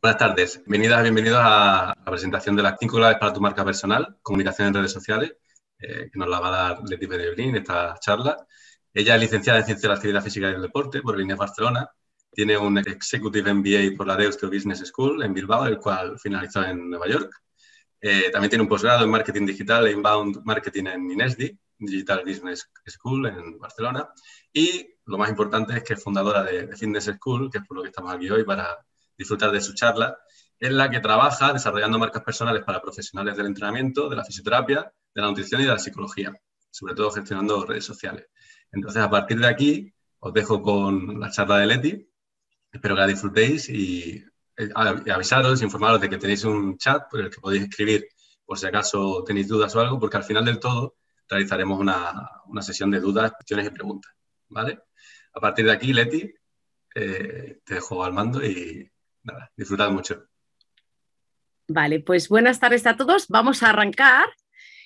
Buenas tardes, bienvenidas, bienvenidos a la presentación de las 5 claves para tu marca personal, comunicación en redes sociales, eh, que nos la va a dar Leti de esta charla. Ella es licenciada en Ciencia de la Actividad Física y del Deporte por INEF Barcelona, tiene un Executive MBA por la Deusto Business School en Bilbao, el cual finalizó en Nueva York. Eh, también tiene un posgrado en Marketing Digital e Inbound Marketing en INESDI, Digital Business School en Barcelona. Y lo más importante es que es fundadora de, Fitness School, que es por lo que estamos aquí hoy, para disfrutar de su charla, en la que trabaja desarrollando marcas personales para profesionales del entrenamiento, de la fisioterapia, de la nutrición y de la psicología, sobre todo gestionando redes sociales. Entonces, a partir de aquí, os dejo con la charla de Leti. Espero que la disfrutéis y eh, avisaros, informaros de que tenéis un chat por el que podéis escribir por si acaso tenéis dudas o algo, porque al final del todo realizaremos una, sesión de dudas, cuestiones y preguntas. ¿vale? A partir de aquí, Leti, eh, te dejo al mando y disfrutad mucho. Vale, pues buenas tardes a todos. Vamos a arrancar.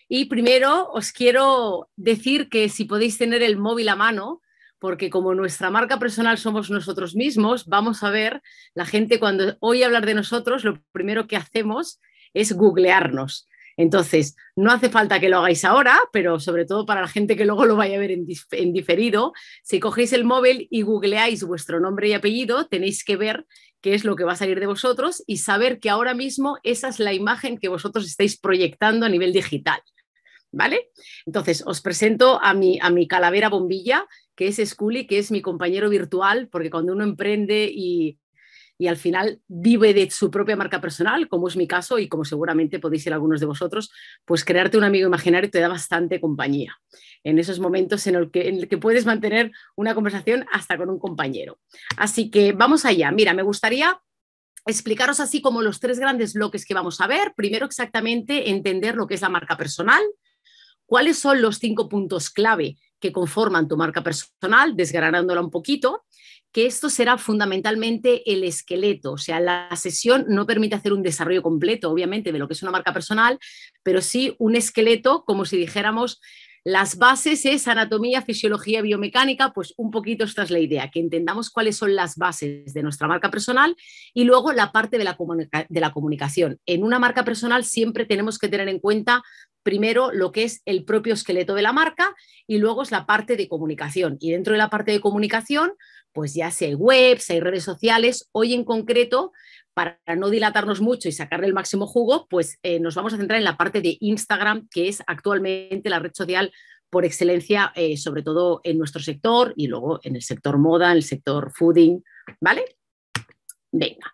Y primero os quiero decir que si podéis tener el móvil a mano, porque como nuestra marca personal somos nosotros mismos, vamos a ver la gente cuando oye hablar de nosotros, lo primero que hacemos es googlearnos. Entonces, no hace falta que lo hagáis ahora, pero sobre todo para la gente que luego lo vaya a ver en, diferido, si cogéis el móvil y googleáis vuestro nombre y apellido, tenéis que ver qué es lo que va a salir de vosotros y saber que ahora mismo esa es la imagen que vosotros estáis proyectando a nivel digital. ¿Vale? Entonces, os presento a mi, a mi calavera bombilla, que es Scully, que es mi compañero virtual, porque cuando uno emprende y, y al final vive de su propia marca personal, como es mi caso y como seguramente podéis ser algunos de vosotros, pues crearte un amigo imaginario te da bastante compañía en esos momentos en el, que, en el que puedes mantener una conversación hasta con un compañero. Así que vamos allá. Mira, me gustaría explicaros así como los tres grandes bloques que vamos a ver. Primero, exactamente entender lo que es la marca personal, cuáles son los cinco puntos clave que conforman tu marca personal, desgranándola un poquito que esto será fundamentalmente el esqueleto, o sea, la sesión no permite hacer un desarrollo completo, obviamente, de lo que es una marca personal, pero sí un esqueleto, como si dijéramos, las bases es anatomía, fisiología, biomecánica, pues un poquito esta es la idea, que entendamos cuáles son las bases de nuestra marca personal y luego la parte de la, de la comunicación. En una marca personal siempre tenemos que tener en cuenta primero lo que es el propio esqueleto de la marca y luego es la parte de comunicación. Y dentro de la parte de comunicación, pues ya si hay webs, hay redes sociales, hoy en concreto, para no dilatarnos mucho y sacarle el máximo jugo, pues eh, nos vamos a centrar en la parte de Instagram, que es actualmente la red social por excelencia, eh, sobre todo en nuestro sector y luego en el sector moda, en el sector fooding, ¿vale? Venga,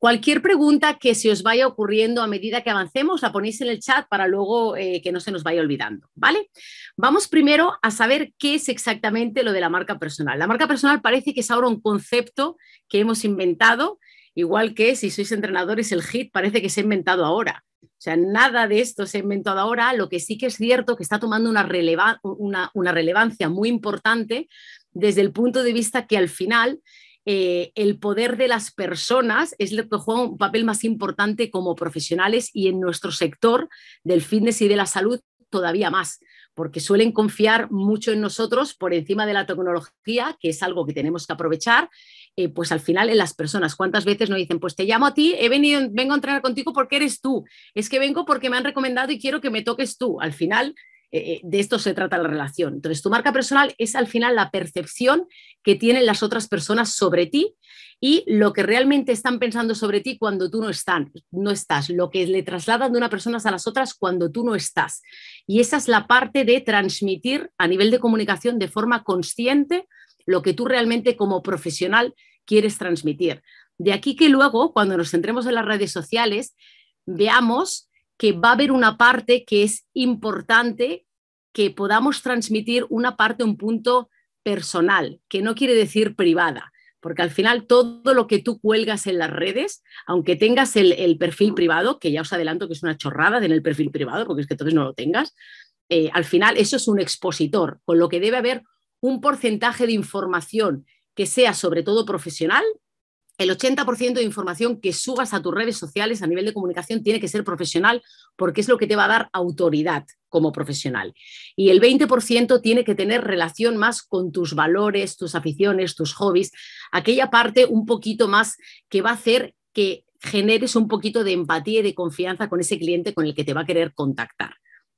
Cualquier pregunta que se os vaya ocurriendo a medida que avancemos, la ponéis en el chat para luego eh, que no se nos vaya olvidando, ¿vale? Vamos primero a saber qué es exactamente lo de la marca personal. La marca personal parece que es ahora un concepto que hemos inventado, igual que si sois entrenadores el HIT parece que se ha inventado ahora. O sea, nada de esto se ha inventado ahora, lo que sí que es cierto que está tomando una relevancia muy importante desde el punto de vista que al final eh, el poder de las personas es lo que juega un papel más importante como profesionales y en nuestro sector del fitness y de la salud todavía más, porque suelen confiar mucho en nosotros por encima de la tecnología, que es algo que tenemos que aprovechar, eh, pues al final en las personas. ¿Cuántas veces nos dicen, pues te llamo a ti, he venido, vengo a entrenar contigo porque eres tú? Es que vengo porque me han recomendado y quiero que me toques tú. Al final eh, de esto se trata la relación. Entonces, tu marca personal es al final la percepción que tienen las otras personas sobre ti y lo que realmente están pensando sobre ti cuando tú no, no estás, lo que le trasladan de una persona a las otras cuando tú no estás. Y esa es la parte de transmitir a nivel de comunicación de forma consciente lo que tú realmente como profesional quieres transmitir. De aquí que luego, cuando nos centremos en las redes sociales, veamos que va a haber una parte que es importante que podamos transmitir una parte, un punto personal, que no quiere decir privada, porque al final todo lo que tú cuelgas en las redes, aunque tengas el, perfil privado, que ya os adelanto que es una chorrada en el perfil privado, porque es que entonces no lo tengas, eh, al final eso es un expositor, con lo que debe haber un porcentaje de información que sea sobre todo profesional, el 80% de información que subas a tus redes sociales a nivel de comunicación tiene que ser profesional porque es lo que te va a dar autoridad como profesional. Y el 20% tiene que tener relación más con tus valores, tus aficiones, tus hobbies, aquella parte un poquito más que va a hacer que generes un poquito de empatía y de confianza con ese cliente con el que te va a querer contactar.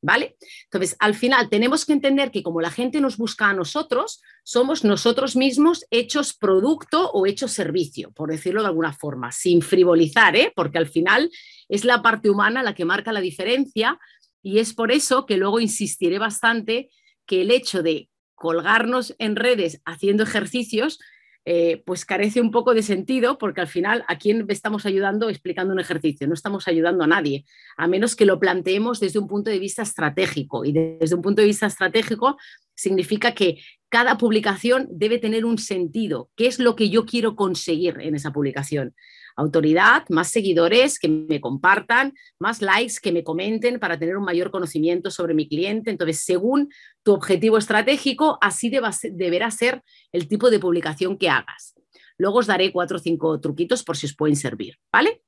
¿Vale? Entonces, al final tenemos que entender que como la gente nos busca a nosotros, somos nosotros mismos hechos producto o hechos servicio, por decirlo de alguna forma, sin frivolizar, ¿eh? porque al final es la parte humana la que marca la diferencia y es por eso que luego insistiré bastante que el hecho de colgarnos en redes haciendo ejercicios eh, pues carece un poco de sentido porque al final a quién estamos ayudando explicando un ejercicio, no estamos ayudando a nadie, a menos que lo planteemos desde un punto de vista estratégico. Y desde un punto de vista estratégico significa que cada publicación debe tener un sentido, qué es lo que yo quiero conseguir en esa publicación autoridad, más seguidores que me compartan, más likes que me comenten para tener un mayor conocimiento sobre mi cliente. Entonces, según tu objetivo estratégico, así deberá ser el tipo de publicación que hagas. Luego os daré cuatro o cinco truquitos por si os pueden servir, ¿vale?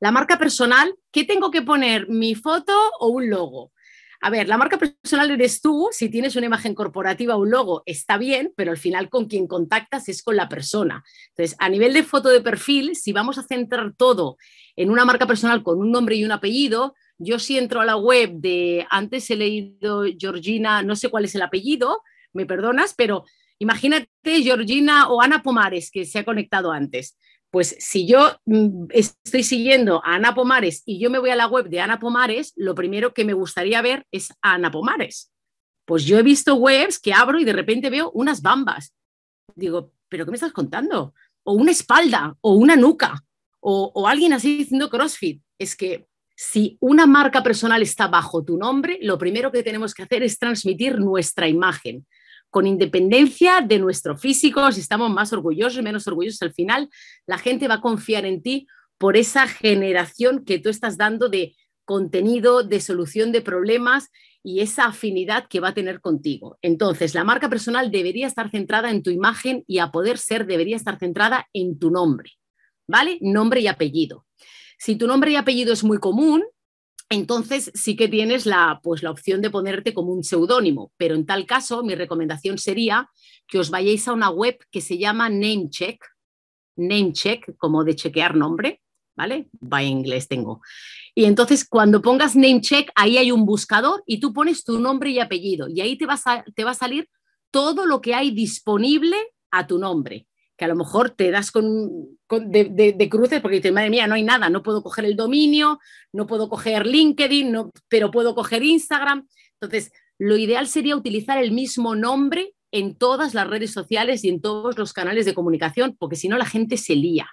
La marca personal, ¿qué tengo que poner? ¿Mi foto o un logo? A ver, la marca personal eres tú, si tienes una imagen corporativa o un logo, está bien, pero al final con quien contactas es con la persona. Entonces, a nivel de foto de perfil, si vamos a centrar todo en una marca personal con un nombre y un apellido, yo si entro a la web de, antes he leído Georgina, no sé cuál es el apellido, me perdonas, pero imagínate Georgina o Ana Pomares, que se ha conectado antes. Pues si yo mm, estoy siguiendo a Ana Pomares y yo me voy a la web de Ana Pomares, lo primero que me gustaría ver es Ana Pomares. Pues yo he visto webs que abro y de repente veo unas bambas. Digo, ¿pero qué me estás contando? O una espalda, o una nuca, o, o alguien así haciendo CrossFit. Es que si una marca personal está bajo tu nombre, lo primero que tenemos que hacer es transmitir nuestra imagen con independencia de nuestro físico, si estamos más orgullosos, menos orgullosos, al final la gente va a confiar en ti por esa generación que tú estás dando de contenido, de solución de problemas y esa afinidad que va a tener contigo. Entonces, la marca personal debería estar centrada en tu imagen y a poder ser debería estar centrada en tu nombre, ¿vale? Nombre y apellido. Si tu nombre y apellido es muy común, entonces sí que tienes la, pues, la opción de ponerte como un seudónimo, pero en tal caso mi recomendación sería que os vayáis a una web que se llama Namecheck, Namecheck como de chequear nombre, ¿vale? Va en inglés tengo. Y entonces cuando pongas Namecheck, ahí hay un buscador y tú pones tu nombre y apellido y ahí te, te va a salir todo lo que hay disponible a tu nombre que a lo mejor te das con, de, cruces porque dices, madre mía, no hay nada, no puedo coger el dominio, no puedo coger LinkedIn, pero puedo coger Instagram. Entonces, lo ideal sería utilizar el mismo nombre en todas las redes sociales y en todos los canales de comunicación, porque si no la gente se lía.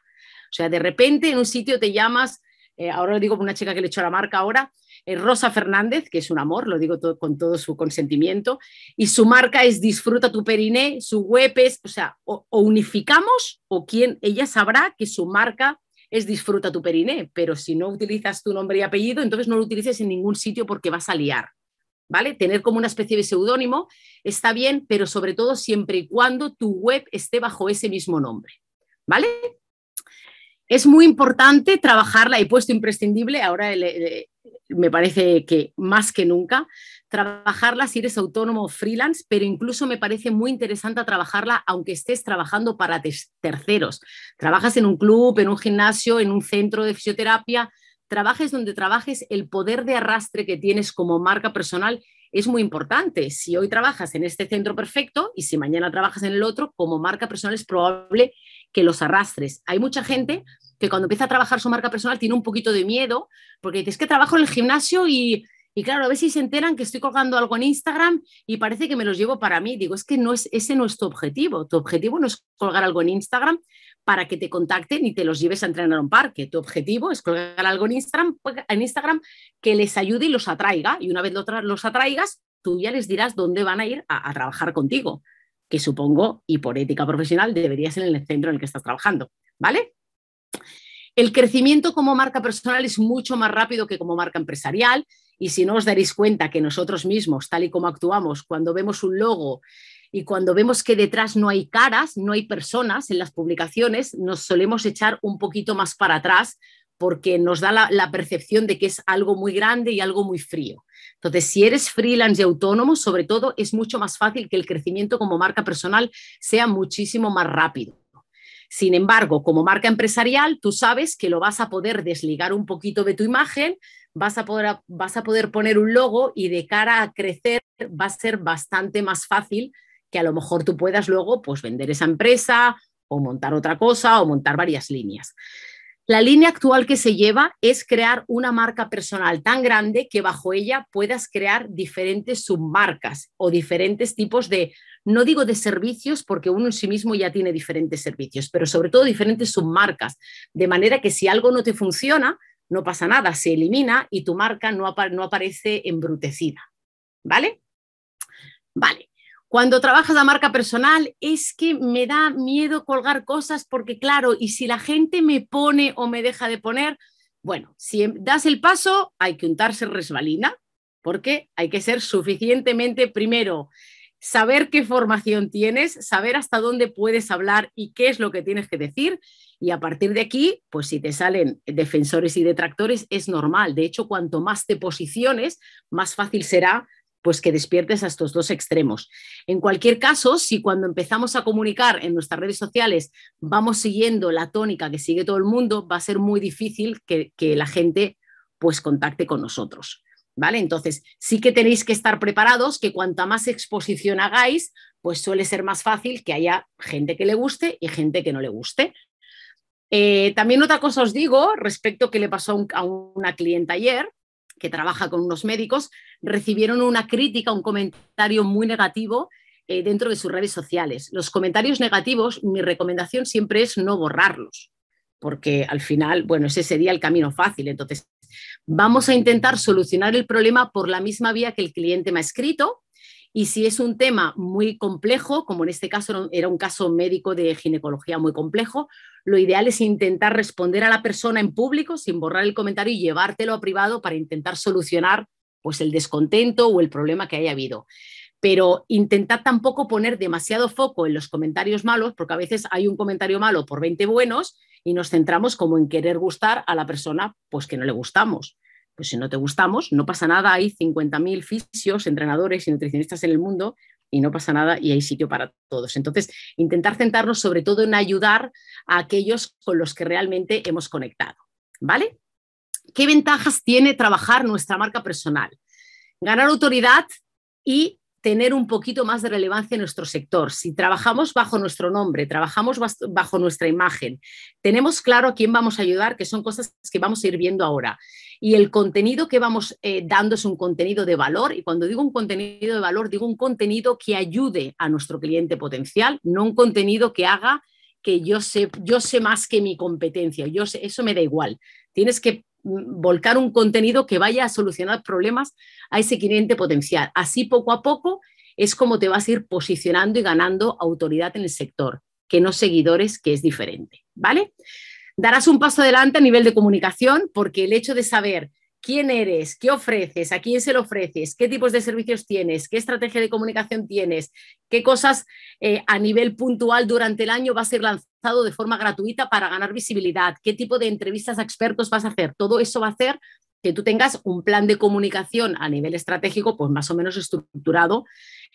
O sea, de repente en un sitio te llamas, eh, ahora lo digo por una chica que le he hecho la marca ahora, eh, Rosa Fernández, que es un amor, lo digo con todo su consentimiento, y su marca es Disfruta tu Periné, su web es, o sea, o, unificamos o quien, ella sabrá que su marca es Disfruta tu Periné, pero si no utilizas tu nombre y apellido, entonces no lo utilices en ningún sitio porque vas a liar. ¿Vale? Tener como una especie de seudónimo está bien, pero sobre todo siempre y cuando tu web esté bajo ese mismo nombre. ¿Vale? Es muy importante trabajarla, he puesto imprescindible, ahora el, me parece que más que nunca, trabajarla si eres autónomo freelance, pero incluso me parece muy interesante trabajarla aunque estés trabajando para terceros. Trabajas en un club, en un gimnasio, en un centro de fisioterapia, trabajes donde trabajes, el poder de arrastre que tienes como marca personal es muy importante. Si hoy trabajas en este centro perfecto y si mañana trabajas en el otro, como marca personal es probable que los arrastres. Hay mucha gente que cuando empieza a trabajar su marca personal tiene un poquito de miedo, porque dices que trabajo en el gimnasio y, claro, a ver si se enteran que estoy colgando algo en Instagram y parece que me los llevo para mí. Digo, es que no es, ese no es tu objetivo. Tu objetivo no es colgar algo en Instagram para que te contacten y te los lleves a entrenar a un parque. Tu objetivo es colgar algo en Instagram, pues, en Instagram que les ayude y los atraiga. Y una vez los atraigas, tú ya les dirás dónde van a ir a, trabajar contigo, que supongo, y por ética profesional, deberías ser en el centro en el que estás trabajando. ¿Vale? El crecimiento como marca personal es mucho más rápido que como marca empresarial y si no os daréis cuenta que nosotros mismos, tal y como actuamos, cuando vemos un logo y cuando vemos que detrás no hay caras, no hay personas en las publicaciones, nos solemos echar un poquito más para atrás porque nos da la, percepción de que es algo muy grande y algo muy frío. Entonces, si eres freelance y autónomo, sobre todo, es mucho más fácil que el crecimiento como marca personal sea muchísimo más rápido. Sin embargo, como marca empresarial, tú sabes que lo vas a poder desligar un poquito de tu imagen, vas a poder, vas a poder poner un logo y de cara a crecer va a ser bastante más fácil que a lo mejor tú puedas luego pues, vender esa empresa o montar otra cosa o montar varias líneas. La línea actual que se lleva es crear una marca personal tan grande que bajo ella puedas crear diferentes submarcas o diferentes tipos de, no digo de servicios, porque uno en sí mismo ya tiene diferentes servicios, pero sobre todo diferentes submarcas, de manera que si algo no te funciona, no pasa nada, se elimina y tu marca no, no aparece embrutecida. ¿Vale? Vale. Cuando trabajas la marca personal es que me da miedo colgar cosas porque claro, y si la gente me pone o me deja de poner, bueno, si em, das el paso hay que untarse resbalina porque hay que ser suficientemente primero saber qué formación tienes, saber hasta dónde puedes hablar y qué es lo que tienes que decir. Y a partir de aquí, pues si te salen defensores y detractores, es normal. De hecho, cuanto más te posiciones, más fácil será pues que despiertes a estos dos extremos. En cualquier caso, si cuando empezamos a comunicar en nuestras redes sociales vamos siguiendo la tónica que sigue todo el mundo, va a ser muy difícil que, la gente pues contacte con nosotros. ¿Vale? Entonces, sí que tenéis que estar preparados que cuanta más exposición hagáis, pues suele ser más fácil que haya gente que le guste y gente que no le guste. Eh, también otra cosa os digo respecto que le pasó a, a una clienta ayer, que trabaja con unos médicos, recibieron una crítica, un comentario muy negativo eh, dentro de sus redes sociales. Los comentarios negativos, mi recomendación siempre es no borrarlos, porque al final, bueno, ese sería el camino fácil. Entonces, vamos a intentar solucionar el problema por la misma vía que el cliente me ha escrito. Y si es un tema muy complejo, como en este caso era un caso médico de ginecología muy complejo, lo ideal es intentar responder a la persona en público sin borrar el comentario y llevártelo a privado para intentar solucionar pues el descontento o el problema que haya habido. Pero intentar tampoco poner demasiado foco en los comentarios malos, porque a veces hay un comentario malo por 20 buenos y nos centramos como en querer gustar a la persona pues que no le gustamos. Pues si no te gustamos, no pasa nada, hay 50.000 fisios, entrenadores y nutricionistas en el mundo y no pasa nada y hay sitio para todos. Entonces, intentar centrarnos sobre todo en ayudar a aquellos con los que realmente hemos conectado. ¿Vale? ¿Qué ventajas tiene trabajar nuestra marca personal? Ganar autoridad y tener un poquito más de relevancia en nuestro sector. Si trabajamos bajo nuestro nombre, trabajamos bajo nuestra imagen, tenemos claro a quién vamos a ayudar, que son cosas que vamos a ir viendo ahora. Y el contenido que vamos eh, dando es un contenido de valor. Y cuando digo un contenido de valor, digo un contenido que ayude a nuestro cliente potencial, no un contenido que haga que yo sé, yo sé más que mi competencia. Yo sé, eso me da igual. Tienes que volcar un contenido que vaya a solucionar problemas a ese cliente potencial. Así poco a poco es como te vas a ir posicionando y ganando autoridad en el sector, que no seguidores, que es diferente, ¿vale? Darás un paso adelante a nivel de comunicación porque el hecho de saber quién eres, qué ofreces, a quién se lo ofreces, qué tipos de servicios tienes, qué estrategia de comunicación tienes, qué cosas eh, a nivel puntual durante el año va a ser lanzado de forma gratuita para ganar visibilidad, qué tipo de entrevistas a expertos vas a hacer. Todo eso va a hacer que tú tengas un plan de comunicación a nivel estratégico, pues más o menos estructurado.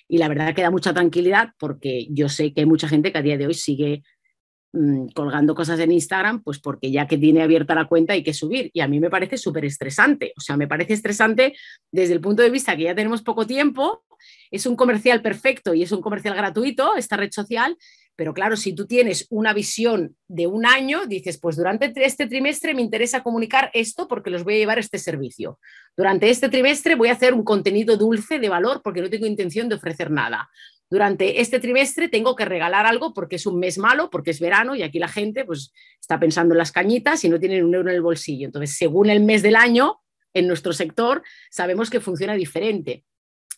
Y la verdad que da mucha tranquilidad porque yo sé que hay mucha gente que a día de hoy sigue Mm, colgando cosas en Instagram, pues porque ya que tiene abierta la cuenta hay que subir. Y a mí me parece súper estresante. O sea, me parece estresante desde el punto de vista que ya tenemos poco tiempo, es un comercial perfecto y es un comercial gratuito, esta red social, pero claro, si tú tienes una visión de un año, dices, pues durante este trimestre me interesa comunicar esto porque los voy a llevar este servicio. Durante este trimestre voy a hacer un contenido dulce de valor porque no tengo intención de ofrecer nada durante este trimestre tengo que regalar algo porque es un mes malo, porque es verano y aquí la gente pues, está pensando en las cañitas y no tienen un euro en el bolsillo. Entonces, según el mes del año, en nuestro sector sabemos que funciona diferente.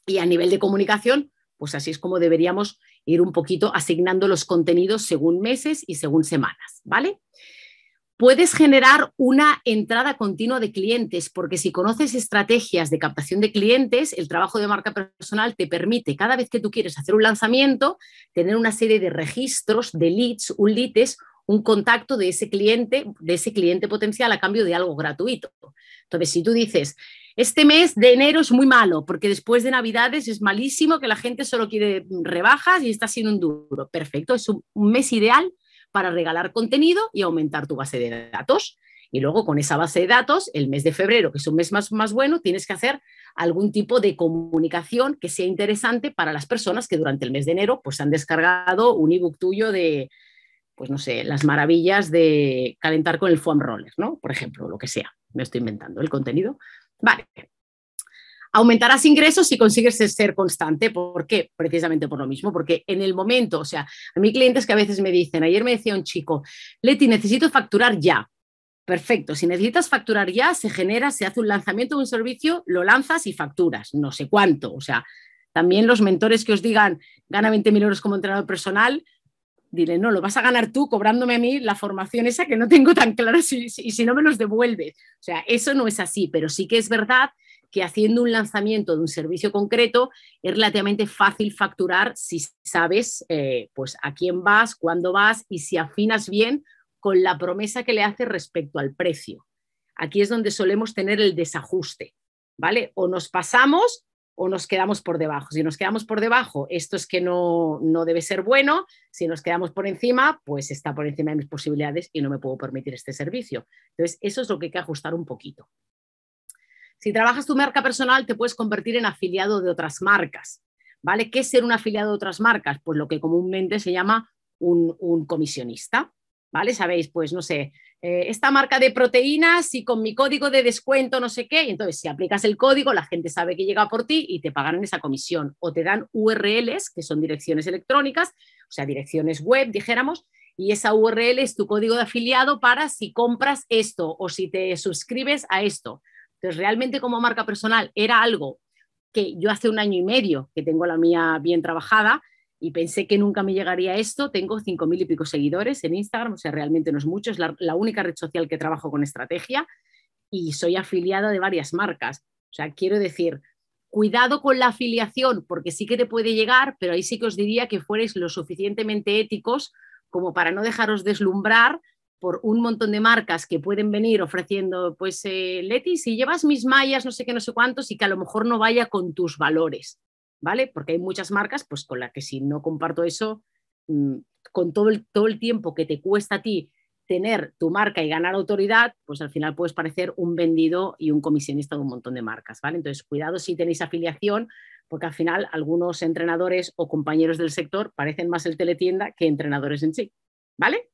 Y a nivel de comunicación, pues así es como deberíamos ir un poquito asignando los contenidos según meses y según semanas, ¿vale? Puedes generar una entrada continua de clientes, porque si conoces estrategias de captación de clientes, el trabajo de marca personal te permite, cada vez que tú quieres hacer un lanzamiento, tener una serie de registros de leads, un lead un contacto de ese cliente, de ese cliente potencial a cambio de algo gratuito. Entonces, si tú dices, este mes de enero es muy malo, porque después de Navidades es malísimo, que la gente solo quiere rebajas y está siendo un duro. Perfecto, es un mes ideal para regalar contenido y aumentar tu base de datos. Y luego con esa base de datos, el mes de febrero, que es un mes más, más bueno, tienes que hacer algún tipo de comunicación que sea interesante para las personas que durante el mes de enero pues han descargado un ebook tuyo de, pues no sé, las maravillas de calentar con el foam roller, ¿no? Por ejemplo, lo que sea. Me estoy inventando el contenido. Vale, aumentarás ingresos si consigues ser constante. ¿Por qué? Precisamente por lo mismo, porque en el momento, o sea, a mí clientes que a veces me dicen, ayer me decía un chico, Leti, necesito facturar ya. Perfecto, si necesitas facturar ya, se genera, se hace un lanzamiento de un servicio, lo lanzas y facturas, no sé cuánto. O sea, también los mentores que os digan, gana 20.000 euros como entrenador personal, dile, no, lo vas a ganar tú cobrándome a mí la formación esa que no tengo tan clara ...y si, si no me los devuelves. O sea, eso no es así, pero sí que es verdad que haciendo un lanzamiento de un servicio concreto es relativamente fácil facturar si sabes eh, pues a quién vas, cuándo vas y si afinas bien con la promesa que le haces respecto al precio. Aquí es donde solemos tener el desajuste, ¿vale? O nos pasamos o nos quedamos por debajo. Si nos quedamos por debajo, esto es que no, no debe ser bueno. Si nos quedamos por encima, pues está por encima de mis posibilidades y no me puedo permitir este servicio. Entonces, eso es lo que hay que ajustar un poquito. Si trabajas tu marca personal, te puedes convertir en afiliado de otras marcas. ¿Vale? ¿Qué es ser un afiliado de otras marcas? Pues lo que comúnmente se llama un, comisionista. ¿Vale? Sabéis, pues no sé, eh, esta marca de proteínas y con mi código de descuento, no sé qué. Y entonces, si aplicas el código, la gente sabe que llega por ti y te pagarán esa comisión. O te dan URLs, que son direcciones electrónicas, o sea, direcciones web, dijéramos, y esa URL es tu código de afiliado para si compras esto o si te suscribes a esto. Entonces, realmente como marca personal era algo que yo hace un año y medio que tengo la mía bien trabajada y pensé que nunca me llegaría a esto. Tengo cinco mil y pico seguidores en Instagram, o sea, realmente no es mucho, es la, única red social que trabajo con estrategia y soy afiliada de varias marcas. O sea, quiero decir, cuidado con la afiliación porque sí que te puede llegar, pero ahí sí que os diría que fuereis lo suficientemente éticos como para no dejaros deslumbrar por un montón de marcas que pueden venir ofreciendo, pues, eh, Leti, si llevas mis mallas, no sé qué, no sé cuántos, y que a lo mejor no vaya con tus valores, ¿vale? Porque hay muchas marcas, pues, con las que si no comparto eso, mm, con todo el, todo el tiempo que te cuesta a ti tener tu marca y ganar autoridad, pues al final puedes parecer un vendido y un comisionista de un montón de marcas, ¿vale? Entonces, cuidado si tenéis afiliación, porque al final algunos entrenadores o compañeros del sector parecen más el teletienda que entrenadores en sí, ¿vale?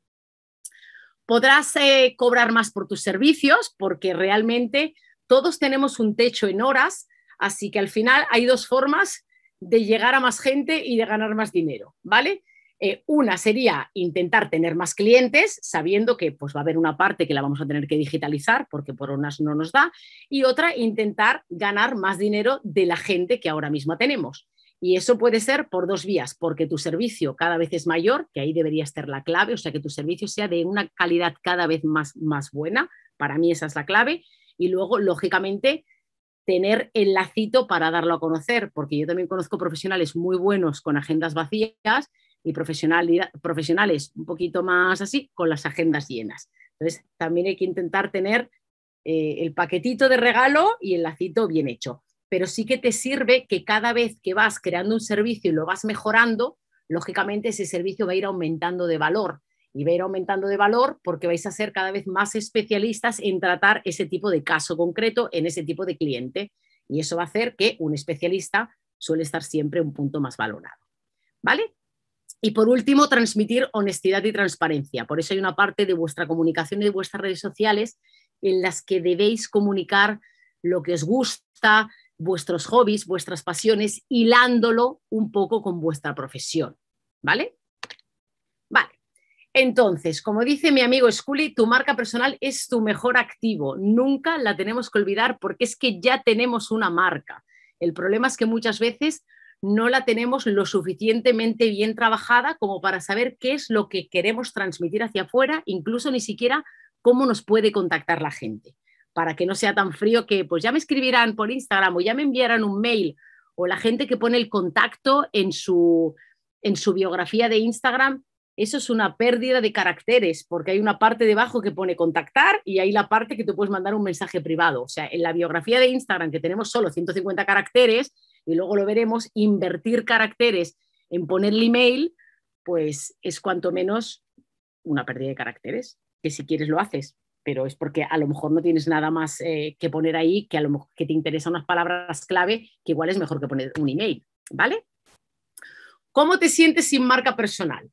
Podrás eh, cobrar más por tus servicios porque realmente todos tenemos un techo en horas, así que al final hay dos formas de llegar a más gente y de ganar más dinero, ¿vale? Eh, una sería intentar tener más clientes, sabiendo que pues, va a haber una parte que la vamos a tener que digitalizar porque por unas no nos da, y otra intentar ganar más dinero de la gente que ahora mismo tenemos. Y eso puede ser por dos vías, porque tu servicio cada vez es mayor, que ahí debería estar la clave, o sea, que tu servicio sea de una calidad cada vez más, más buena, para mí esa es la clave, y luego, lógicamente, tener el lacito para darlo a conocer, porque yo también conozco profesionales muy buenos con agendas vacías y profesionales un poquito más así, con las agendas llenas. Entonces, también hay que intentar tener eh, el paquetito de regalo y el lacito bien hecho pero sí que te sirve que cada vez que vas creando un servicio y lo vas mejorando, lógicamente ese servicio va a ir aumentando de valor y va a ir aumentando de valor porque vais a ser cada vez más especialistas en tratar ese tipo de caso concreto en ese tipo de cliente y eso va a hacer que un especialista suele estar siempre un punto más valorado. ¿Vale? Y por último, transmitir honestidad y transparencia. Por eso hay una parte de vuestra comunicación y de vuestras redes sociales en las que debéis comunicar lo que os gusta, vuestros hobbies, vuestras pasiones, hilándolo un poco con vuestra profesión. ¿Vale? Vale. Entonces, como dice mi amigo Scully, tu marca personal es tu mejor activo. Nunca la tenemos que olvidar porque es que ya tenemos una marca. El problema es que muchas veces no la tenemos lo suficientemente bien trabajada como para saber qué es lo que queremos transmitir hacia afuera, incluso ni siquiera cómo nos puede contactar la gente para que no sea tan frío que pues ya me escribirán por Instagram o ya me enviarán un mail o la gente que pone el contacto en su, en su biografía de Instagram, eso es una pérdida de caracteres, porque hay una parte debajo que pone contactar y hay la parte que tú puedes mandar un mensaje privado. O sea, en la biografía de Instagram, que tenemos solo 150 caracteres, y luego lo veremos, invertir caracteres en ponerle email, pues es cuanto menos una pérdida de caracteres, que si quieres lo haces pero es porque a lo mejor no tienes nada más eh, que poner ahí, que a lo mejor que te interesan unas palabras clave, que igual es mejor que poner un email, ¿vale? ¿Cómo te sientes sin marca personal?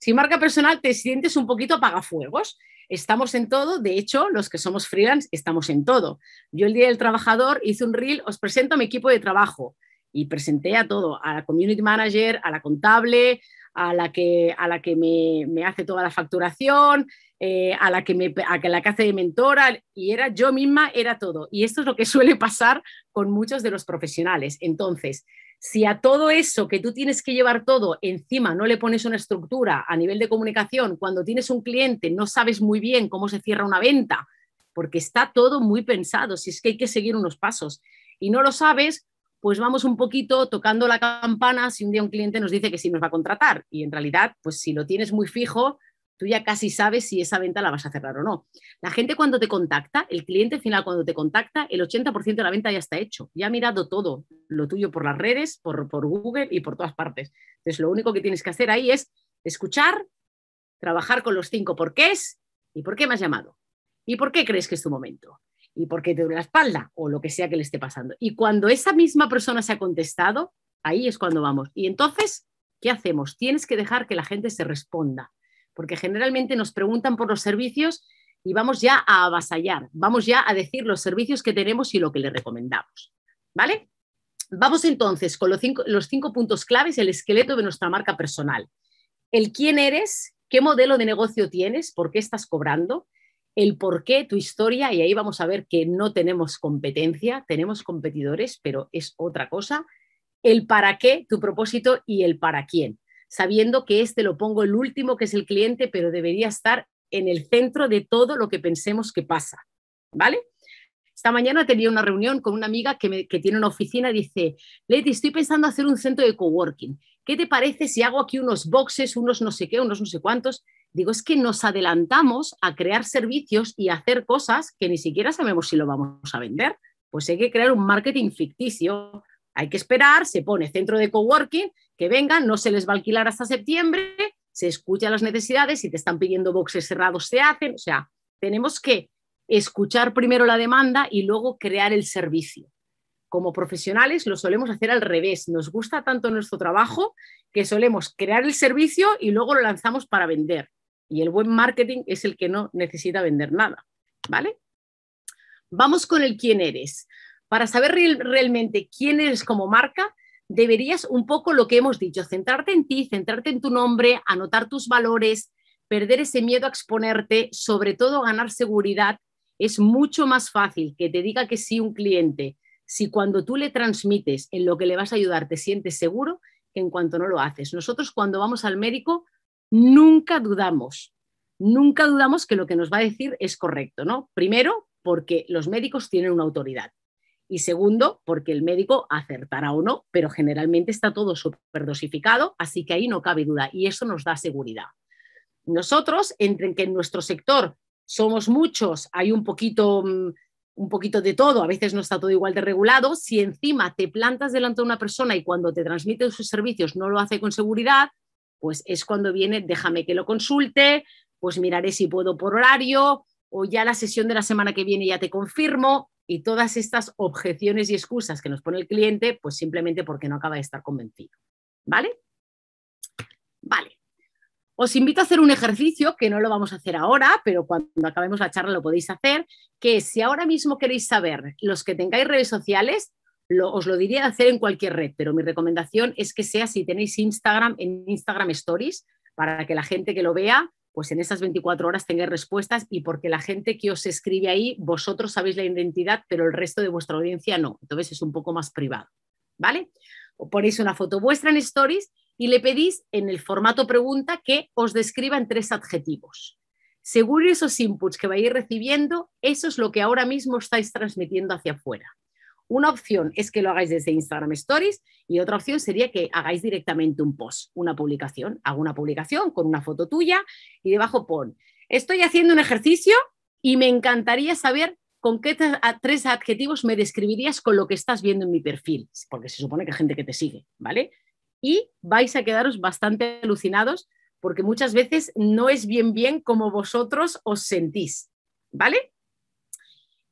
Sin marca personal te sientes un poquito apagafuegos. Estamos en todo, de hecho, los que somos freelance estamos en todo. Yo el Día del Trabajador hice un reel, os presento a mi equipo de trabajo y presenté a todo, a la community manager, a la contable, a la que, a la que me hace toda la facturación, eh, a, la que me, a la que hace de mentora, y era yo misma, era todo. Y esto es lo que suele pasar con muchos de los profesionales. Entonces, si a todo eso que tú tienes que llevar todo encima no le pones una estructura a nivel de comunicación, cuando tienes un cliente no sabes muy bien cómo se cierra una venta, porque está todo muy pensado, si es que hay que seguir unos pasos y no lo sabes, pues vamos un poquito tocando la campana si un día un cliente nos dice que sí nos va a contratar y en realidad, pues si lo tienes muy fijo, tú ya casi sabes si esa venta la vas a cerrar o no. La gente cuando te contacta, el cliente final cuando te contacta, el 80% de la venta ya está hecho, ya ha mirado todo, lo tuyo por las redes, por, Google y por todas partes. Entonces, lo único que tienes que hacer ahí es escuchar, trabajar con los cinco porqués y por qué me has llamado y por qué crees que es tu momento y por qué te duele la espalda o lo que sea que le esté pasando. Y cuando esa misma persona se ha contestado, ahí es cuando vamos. Y entonces, ¿qué hacemos? Tienes que dejar que la gente se responda porque generalmente nos preguntan por los servicios y vamos ya a avasallar, vamos ya a decir los servicios que tenemos y lo que le recomendamos. ¿Vale? Vamos entonces con los cinco, los cinco puntos claves, el esqueleto de nuestra marca personal. El quién eres, qué modelo de negocio tienes, por qué estás cobrando, el por qué, tu historia, y ahí vamos a ver que no tenemos competencia, tenemos competidores, pero es otra cosa, el para qué, tu propósito y el para quién sabiendo que este lo pongo el último, que es el cliente, pero debería estar en el centro de todo lo que pensemos que pasa, ¿vale? Esta mañana tenía una reunión con una amiga que, tiene una oficina y dice, Leti, estoy pensando hacer un centro de coworking. ¿Qué te parece si hago aquí unos boxes, unos no sé qué, unos no sé cuántos? Digo, es que nos adelantamos a crear servicios y hacer cosas que ni siquiera sabemos si lo vamos a vender. Pues hay que crear un marketing ficticio hay que esperar, se pone centro de coworking, que vengan, no se les va a alquilar hasta septiembre, se escuchan las necesidades, si te están pidiendo boxes cerrados se hacen, o sea, tenemos que escuchar primero la demanda y luego crear el servicio. Como profesionales lo solemos hacer al revés, nos gusta tanto nuestro trabajo que solemos crear el servicio y luego lo lanzamos para vender. Y el buen marketing es el que no necesita vender nada, ¿vale? Vamos con el quién eres. Para saber realmente quién eres como marca, deberías un poco lo que hemos dicho, centrarte en ti, centrarte en tu nombre, anotar tus valores, perder ese miedo a exponerte, sobre todo ganar seguridad. Es mucho más fácil que te diga que sí un cliente si cuando tú le transmites en lo que le vas a ayudar te sientes seguro que en cuanto no lo haces. Nosotros cuando vamos al médico nunca dudamos, nunca dudamos que lo que nos va a decir es correcto, ¿no? Primero, porque los médicos tienen una autoridad y segundo, porque el médico acertará o no, pero generalmente está todo superdosificado, así que ahí no cabe duda y eso nos da seguridad. Nosotros, entre que en nuestro sector somos muchos, hay un poquito, mm, un poquito de todo, a veces no está todo igual de regulado, si encima te plantas delante de una persona y cuando te transmite sus servicios no lo hace con seguridad, pues es cuando viene, déjame que lo consulte, pues miraré si puedo por horario o ya la sesión de la semana que viene ya te confirmo y todas estas objeciones y excusas que nos pone el cliente, pues simplemente porque no acaba de estar convencido. ¿Vale? Vale. Os invito a hacer un ejercicio que no lo vamos a hacer ahora, pero cuando acabemos la charla lo podéis hacer, que si ahora mismo queréis saber, los que tengáis redes sociales, os lo diría de hacer en cualquier red, pero mi recomendación es que sea si tenéis Instagram en Instagram Stories, para que la gente que lo vea pues en esas 24 horas tengáis respuestas y porque la gente que os escribe ahí, vosotros sabéis la identidad, pero el resto de vuestra audiencia no. Entonces es un poco más privado, ¿vale? O ponéis una foto vuestra en Stories y le pedís en el formato pregunta que os describan tres adjetivos. Según esos inputs que vais recibiendo, eso es lo que ahora mismo estáis transmitiendo hacia afuera. Una opción es que lo hagáis desde Instagram Stories y otra opción sería que hagáis directamente un post, una publicación. Hago una publicación con una foto tuya y debajo pon, estoy haciendo un ejercicio y me encantaría saber con qué tres adjetivos me describirías con lo que estás viendo en mi perfil, porque se supone que hay gente que te sigue, ¿vale? Y vais a quedaros bastante alucinados porque muchas veces no es bien bien como vosotros os sentís, ¿vale?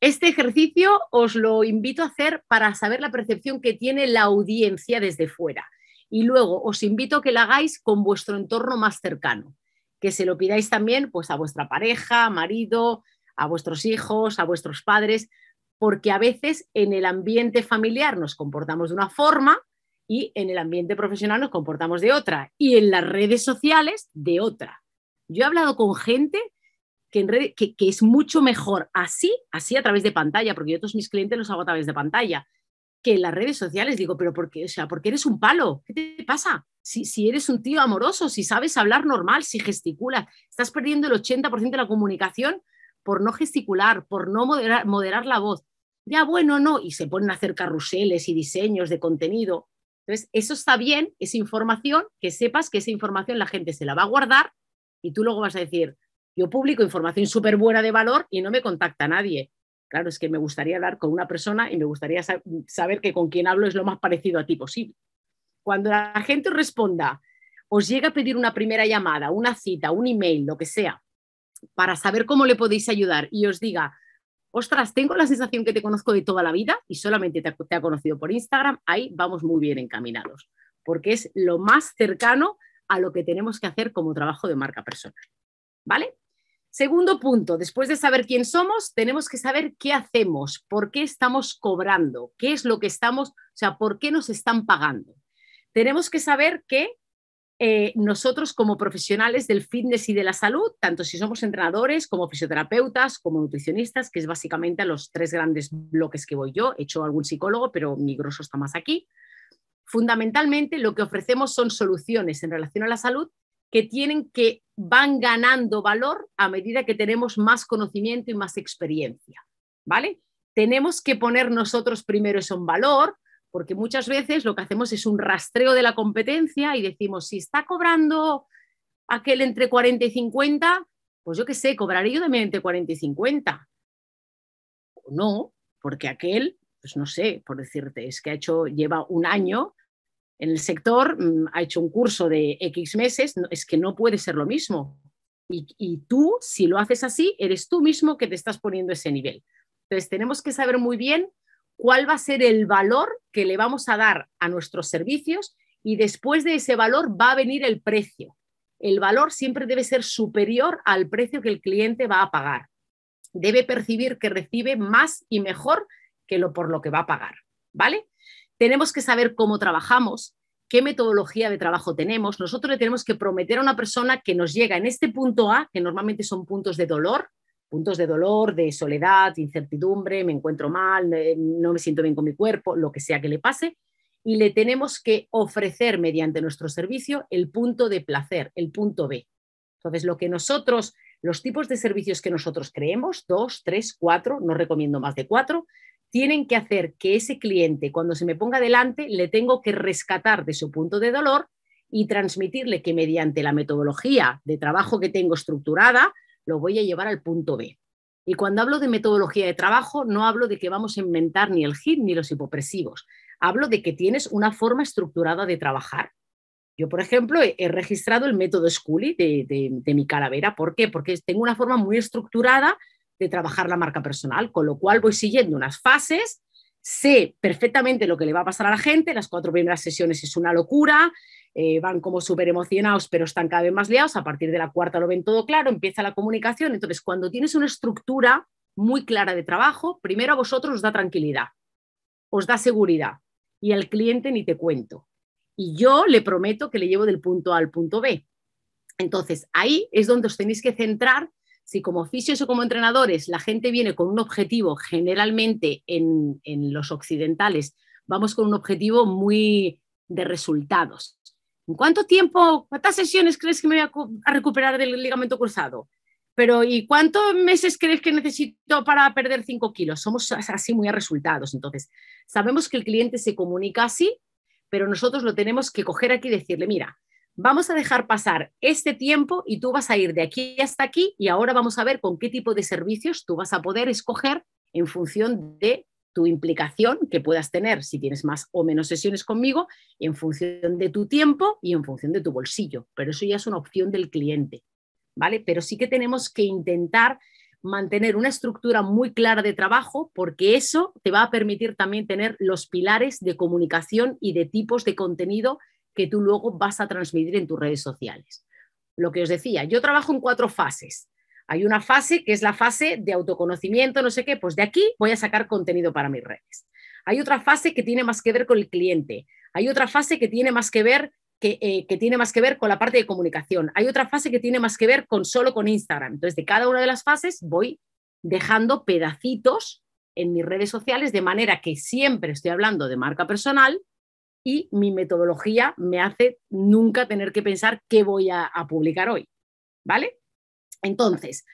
Este ejercicio os lo invito a hacer para saber la percepción que tiene la audiencia desde fuera. Y luego os invito a que la hagáis con vuestro entorno más cercano, que se lo pidáis también pues, a vuestra pareja, marido, a vuestros hijos, a vuestros padres, porque a veces en el ambiente familiar nos comportamos de una forma y en el ambiente profesional nos comportamos de otra y en las redes sociales de otra. Yo he hablado con gente que, es mucho mejor así, así a través de pantalla, porque yo todos mis clientes los hago a través de pantalla, que en las redes sociales. Digo, pero ¿por qué? O sea, porque eres un palo, ¿qué te pasa? Si, si eres un tío amoroso, si sabes hablar normal, si gesticulas, estás perdiendo el 80% de la comunicación por no gesticular, por no moderar, moderar la voz. Ya, bueno, no, y se ponen a hacer carruseles y diseños de contenido. Entonces, eso está bien, esa información, que sepas que esa información la gente se la va a guardar y tú luego vas a decir, yo publico información súper buena de valor y no me contacta nadie. Claro, es que me gustaría hablar con una persona y me gustaría saber que con quien hablo es lo más parecido a ti posible. Cuando la gente responda, os llega a pedir una primera llamada, una cita, un email, lo que sea, para saber cómo le podéis ayudar y os diga, ostras, tengo la sensación que te conozco de toda la vida y solamente te, te, ha conocido por Instagram, ahí vamos muy bien encaminados, porque es lo más cercano a lo que tenemos que hacer como trabajo de marca personal. ¿Vale? Segundo punto, después de saber quién somos, tenemos que saber qué hacemos, por qué estamos cobrando, qué es lo que estamos, o sea, por qué nos están pagando. Tenemos que saber que eh, nosotros como profesionales del fitness y de la salud, tanto si somos entrenadores como fisioterapeutas, como nutricionistas, que es básicamente los tres grandes bloques que voy yo, he hecho algún psicólogo, pero mi grosso está más aquí, fundamentalmente lo que ofrecemos son soluciones en relación a la salud que tienen que van ganando valor a medida que tenemos más conocimiento y más experiencia, ¿vale? Tenemos que poner nosotros primero eso en valor, porque muchas veces lo que hacemos es un rastreo de la competencia y decimos, si está cobrando aquel entre 40 y 50, pues yo qué sé, cobraré yo también entre 40 y 50. no, porque aquel, pues no sé, por decirte, es que ha hecho, lleva un año en el sector, mm, ha hecho un curso de X meses, es que no puede ser lo mismo. Y, tú, si lo haces así, eres tú mismo que te estás poniendo ese nivel. Entonces, tenemos que saber muy bien cuál va a ser el valor que le vamos a dar a nuestros servicios y después de ese valor va a venir el precio. El valor siempre debe ser superior al precio que el cliente va a pagar. Debe percibir que recibe más y mejor que lo por lo que va a pagar, ¿vale? tenemos que saber cómo trabajamos, qué metodología de trabajo tenemos. Nosotros le tenemos que prometer a una persona que nos llega en este punto A, que normalmente son puntos de dolor, puntos de dolor, de soledad, incertidumbre, me encuentro mal, eh, no me siento bien con mi cuerpo, lo que sea que le pase, y le tenemos que ofrecer mediante nuestro servicio el punto de placer, el punto B. Entonces, lo que nosotros, los tipos de servicios que nosotros creemos, dos, tres, cuatro, no recomiendo más de cuatro, tienen que hacer que ese cliente, cuando se me ponga delante, le tengo que rescatar de su punto de dolor y transmitirle que mediante la metodología de trabajo que tengo estructurada, lo voy a llevar al punto B. Y cuando hablo de metodología de trabajo, no hablo de que vamos a inventar ni el HIT ni los hipopresivos. Hablo de que tienes una forma estructurada de trabajar. Yo, por ejemplo, he, registrado el método Scully de, de mi calavera. ¿Por qué? Porque tengo una forma muy estructurada de trabajar la marca personal, con lo cual voy siguiendo unas fases, sé perfectamente lo que le va a pasar a la gente, las cuatro primeras sesiones es una locura, eh, van como súper emocionados, pero están cada vez más liados, a partir de la cuarta lo ven todo claro, empieza la comunicación, entonces cuando tienes una estructura muy clara de trabajo, primero a vosotros os da tranquilidad, os da seguridad y al cliente ni te cuento. Y yo le prometo que le llevo del punto A al punto B. Entonces, ahí es donde os tenéis que centrar si como oficios o como entrenadores la gente viene con un objetivo, generalmente en, los occidentales vamos con un objetivo muy de resultados. ¿En cuánto tiempo, cuántas sesiones crees que me voy a, recuperar del ligamento cruzado? pero ¿y cuántos meses crees que necesito para perder 5 kilos? Somos así muy a resultados. Entonces, sabemos que el cliente se comunica así, pero nosotros lo tenemos que coger aquí y decirle, mira, vamos a dejar pasar este tiempo y tú vas a ir de aquí hasta aquí y ahora vamos a ver con qué tipo de servicios tú vas a poder escoger en función de tu implicación que puedas tener, si tienes más o menos sesiones conmigo, en función de tu tiempo y en función de tu bolsillo. Pero eso ya es una opción del cliente, ¿vale? Pero sí que tenemos que intentar mantener una estructura muy clara de trabajo porque eso te va a permitir también tener los pilares de comunicación y de tipos de contenido que tú luego vas a transmitir en tus redes sociales. Lo que os decía, yo trabajo en cuatro fases. Hay una fase que es la fase de autoconocimiento, no sé qué, pues de aquí voy a sacar contenido para mis redes. Hay otra fase que tiene más que ver con el cliente. Hay otra fase que tiene más que ver que, eh, tiene más que ver con la parte de comunicación. Hay otra fase que tiene más que ver con solo con Instagram. Entonces, de cada una de las fases voy dejando pedacitos en mis redes sociales de manera que siempre estoy hablando de marca personal, y mi metodología me hace nunca tener que pensar qué voy a, publicar hoy. ¿Vale? Entonces,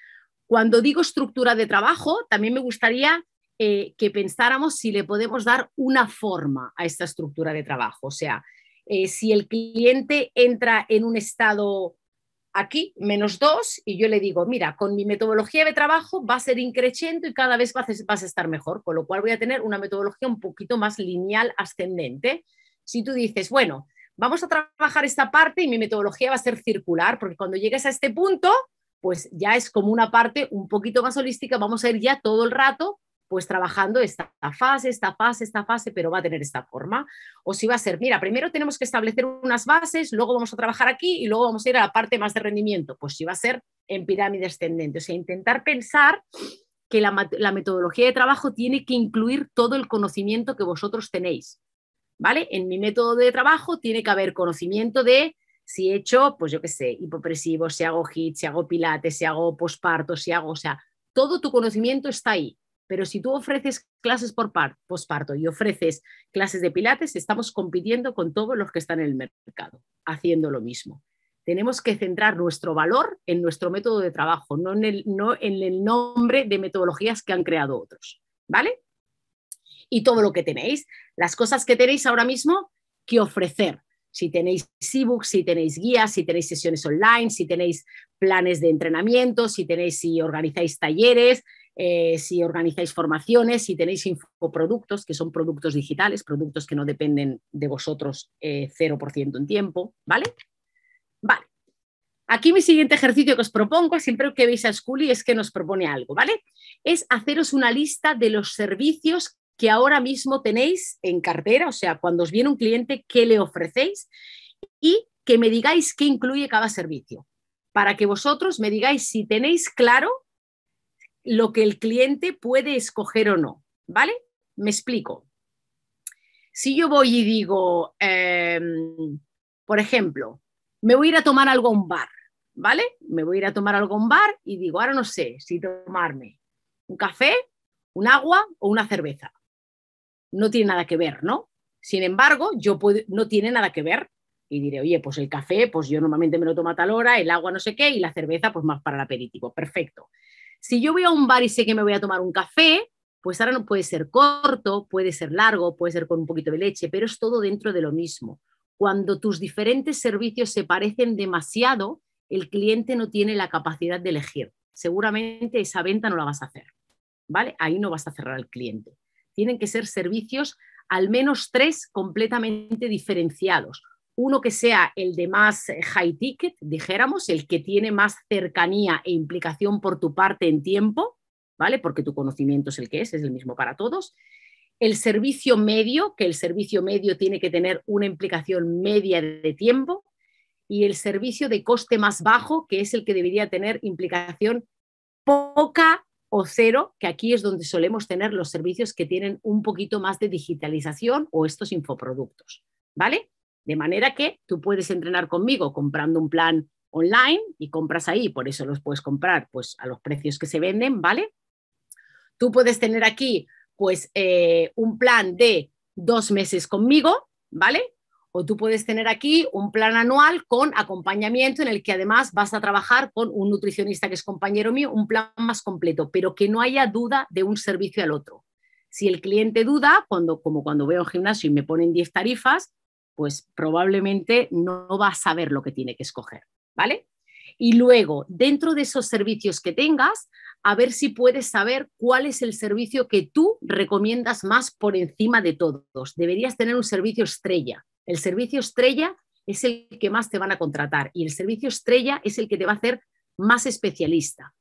cuando digo estructura de trabajo, también me gustaría eh, que pensáramos si le podemos dar una forma a esta estructura de trabajo. O sea, eh, si el cliente entra en un estado aquí, menos dos, y yo le digo, mira, con mi metodología de trabajo va a ser increciendo y cada vez vas a estar mejor, con lo cual voy a tener una metodología un poquito más lineal, ascendente. Si tú dices, bueno, vamos a trabajar esta parte y mi metodología va a ser circular, porque cuando llegues a este punto, pues ya es como una parte un poquito más holística, vamos a ir ya todo el rato pues trabajando esta fase, esta fase, esta fase, pero va a tener esta forma. O si va a ser, mira, primero tenemos que establecer unas bases, luego vamos a trabajar aquí y luego vamos a ir a la parte más de rendimiento. Pues si va a ser en pirámide ascendente. O sea, intentar pensar que la, la metodología de trabajo tiene que incluir todo el conocimiento que vosotros tenéis. ¿vale? En mi método de trabajo tiene que haber conocimiento de si he hecho, pues yo qué sé, hipopresivo, si hago HIIT, si hago pilates, si hago posparto, si hago, o sea, todo tu conocimiento está ahí. Pero si tú ofreces clases por posparto y ofreces clases de pilates, estamos compitiendo con todos los que están en el mercado, haciendo lo mismo. Tenemos que centrar nuestro valor en nuestro método de trabajo, no en el nombre de metodologías que han creado otros. ¿Vale? y todo lo que tenéis, las cosas que tenéis ahora mismo que ofrecer. Si tenéis ebooks, si tenéis guías, si tenéis sesiones online, si tenéis planes de entrenamiento, si tenéis, si organizáis talleres, eh, si organizáis formaciones, si tenéis infoproductos, que son productos digitales, productos que no dependen de vosotros 0% eh, en tiempo, ¿vale? Vale. Aquí mi siguiente ejercicio que os propongo, siempre que veis a Scully, es que nos propone algo, ¿vale? Es haceros una lista de los servicios que ahora mismo tenéis en cartera, o sea, cuando os viene un cliente, qué le ofrecéis y que me digáis qué incluye cada servicio, para que vosotros me digáis si tenéis claro lo que el cliente puede escoger o no, ¿vale? Me explico. Si yo voy y digo, em, por ejemplo, me voy a ir a tomar algo a un bar, ¿vale? Me voy a ir a tomar algo a un bar y digo, ahora no sé si tomarme un café, un agua o una cerveza no tiene nada que ver, ¿no? Sin embargo, yo no tiene nada que ver y diré, oye, pues el café, pues yo normalmente me lo tomo a tal hora, el agua no sé qué y la cerveza, pues más para el aperitivo, perfecto. Si yo voy a un bar y sé que me voy a tomar un café, pues ahora no puede ser corto, puede ser largo, puede ser con un poquito de leche, pero es todo dentro de lo mismo. Cuando tus diferentes servicios se parecen demasiado, el cliente no tiene la capacidad de elegir. Seguramente esa venta no la vas a hacer, ¿vale? Ahí no vas a cerrar al cliente. Tienen que ser servicios, al menos tres, completamente diferenciados. Uno que sea el de más eh, high ticket, dijéramos, el que tiene más cercanía e implicación por tu parte en tiempo, ¿vale? Porque tu conocimiento es el que es, es el mismo para todos. El servicio medio, que el servicio medio tiene que tener una implicación media de tiempo. Y el servicio de coste más bajo, que es el que debería tener implicación poca o cero, que aquí es donde solemos tener los servicios que tienen un poquito más de digitalización o estos infoproductos, ¿vale? De manera que tú puedes entrenar conmigo comprando un plan online y compras ahí, por eso los puedes comprar pues a los precios que se venden, ¿vale? Tú puedes tener aquí pues eh, un plan de dos meses conmigo, ¿vale? O tú puedes tener aquí un plan anual con acompañamiento en el que además vas a trabajar con un nutricionista que es compañero mío, un plan más completo, pero que no haya duda de un servicio al otro. Si el cliente duda, cuando, como cuando veo un gimnasio y me ponen 10 tarifas, pues probablemente no va a saber lo que tiene que escoger, ¿vale? Y luego, dentro de esos servicios que tengas, a ver si puedes saber cuál es el servicio que tú recomiendas más por encima de todos. Deberías tener un servicio estrella. El servicio estrella es el que más te van a contratar y el servicio estrella es el que te va a hacer más especialista.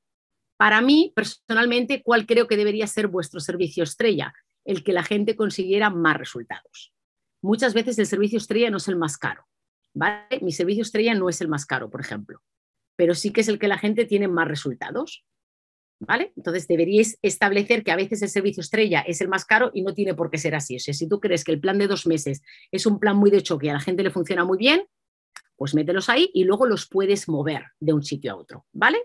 Para mí, personalmente, ¿cuál creo que debería ser vuestro servicio estrella? El que la gente consiguiera más resultados. Muchas veces el servicio estrella no es el más caro. ¿vale? Mi servicio estrella no es el más caro, por ejemplo, pero sí que es el que la gente tiene más resultados. ¿Vale? Entonces deberíais establecer que a veces el servicio estrella es el más caro y no tiene por qué ser así. si tú crees que el plan de dos meses es un plan muy de choque y a la gente le funciona muy bien, pues mételos ahí y luego los puedes mover de un sitio a otro, ¿vale?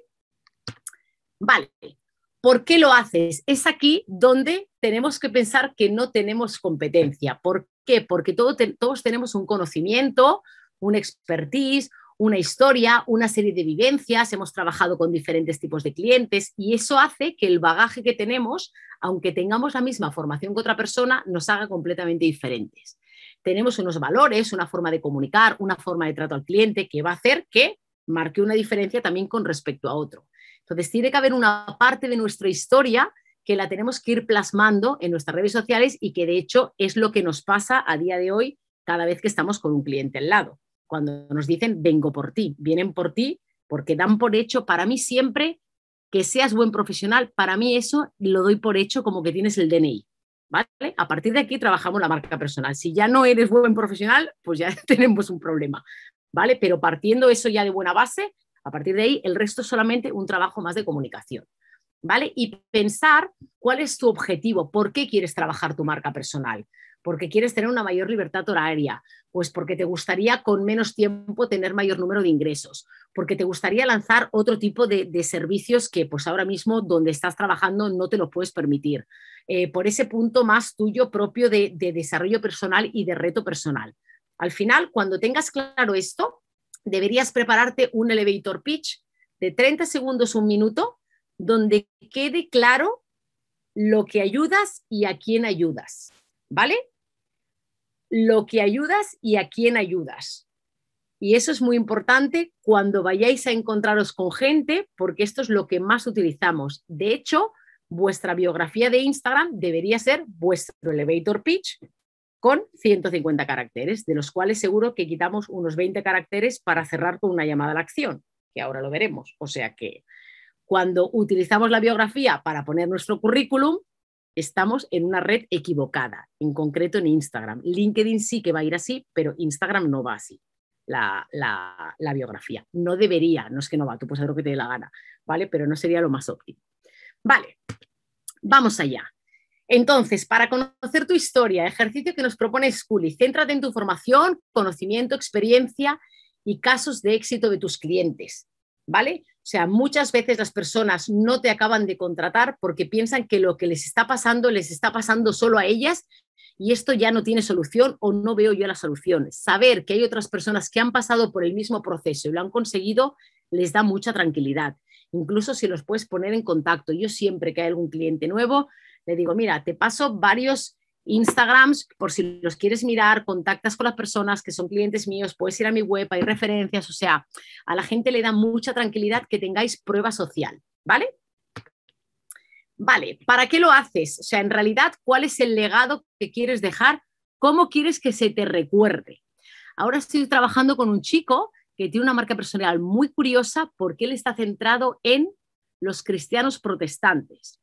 Vale. ¿Por qué lo haces? Es aquí donde tenemos que pensar que no tenemos competencia. ¿Por qué? Porque todos tenemos un conocimiento, un expertise, una historia, una serie de vivencias, hemos trabajado con diferentes tipos de clientes y eso hace que el bagaje que tenemos, aunque tengamos la misma formación que otra persona, nos haga completamente diferentes. Tenemos unos valores, una forma de comunicar, una forma de trato al cliente que va a hacer que marque una diferencia también con respecto a otro. Entonces, tiene que haber una parte de nuestra historia que la tenemos que ir plasmando en nuestras redes sociales y que de hecho es lo que nos pasa a día de hoy cada vez que estamos con un cliente al lado cuando nos dicen vengo por ti, vienen por ti porque dan por hecho para mí siempre que seas buen profesional, para mí eso lo doy por hecho como que tienes el DNI. ¿Vale? A partir de aquí trabajamos la marca personal. Si ya no eres buen profesional, pues ya tenemos un problema. ¿Vale? Pero partiendo eso ya de buena base, a partir de ahí el resto es solamente un trabajo más de comunicación. ¿Vale? Y pensar cuál es tu objetivo, por qué quieres trabajar tu marca personal porque quieres tener una mayor libertad horaria, pues porque te gustaría con menos tiempo tener mayor número de ingresos, porque te gustaría lanzar otro tipo de, servicios que pues ahora mismo donde estás trabajando no te lo puedes permitir. Eh, por ese punto más tuyo propio de, de desarrollo personal y de reto personal. Al final, cuando tengas claro esto, deberías prepararte un elevator pitch de 30 segundos, un minuto, donde quede claro lo que ayudas y a quién ayudas. ¿Vale? lo que ayudas y a quién ayudas. Y eso es muy importante cuando vayáis a encontraros con gente, porque esto es lo que más utilizamos. De hecho, vuestra biografía de Instagram debería ser vuestro elevator pitch con 150 caracteres, de los cuales seguro que quitamos unos 20 caracteres para cerrar con una llamada a la acción, que ahora lo veremos. O sea que cuando utilizamos la biografía para poner nuestro currículum, estamos en una red equivocada, en concreto en Instagram. LinkedIn sí que va a ir así, pero Instagram no va así. La, biografía. No debería, no es que no va, tú puedes hacer lo que te dé la gana, ¿vale? Pero no sería lo más óptimo. Vale, vamos allá. Entonces, para conocer tu historia, ejercicio que nos propone Scully, céntrate en tu formación, conocimiento, experiencia y casos de éxito de tus clientes, ¿vale? O sea, muchas veces las personas no te acaban de contratar porque piensan que lo que les está pasando les está pasando solo a ellas y esto ya no tiene solución o no veo yo la solución. Saber que hay otras personas que han pasado por el mismo proceso y lo han conseguido les da mucha tranquilidad. Incluso si los puedes poner en contacto. Yo siempre que hay algún cliente nuevo, le digo, mira, te paso varios Instagrams, por si los quieres mirar, contactas con las personas que son clientes míos, puedes ir a mi web, hay referencias, o sea, a la gente le da mucha tranquilidad que tengáis prueba social, ¿vale? Vale, ¿para qué lo haces? O sea, en realidad, ¿cuál es el legado que quieres dejar? ¿Cómo quieres que se te recuerde? Ahora estoy trabajando con un chico que tiene una marca personal muy curiosa porque él está centrado en los cristianos protestantes.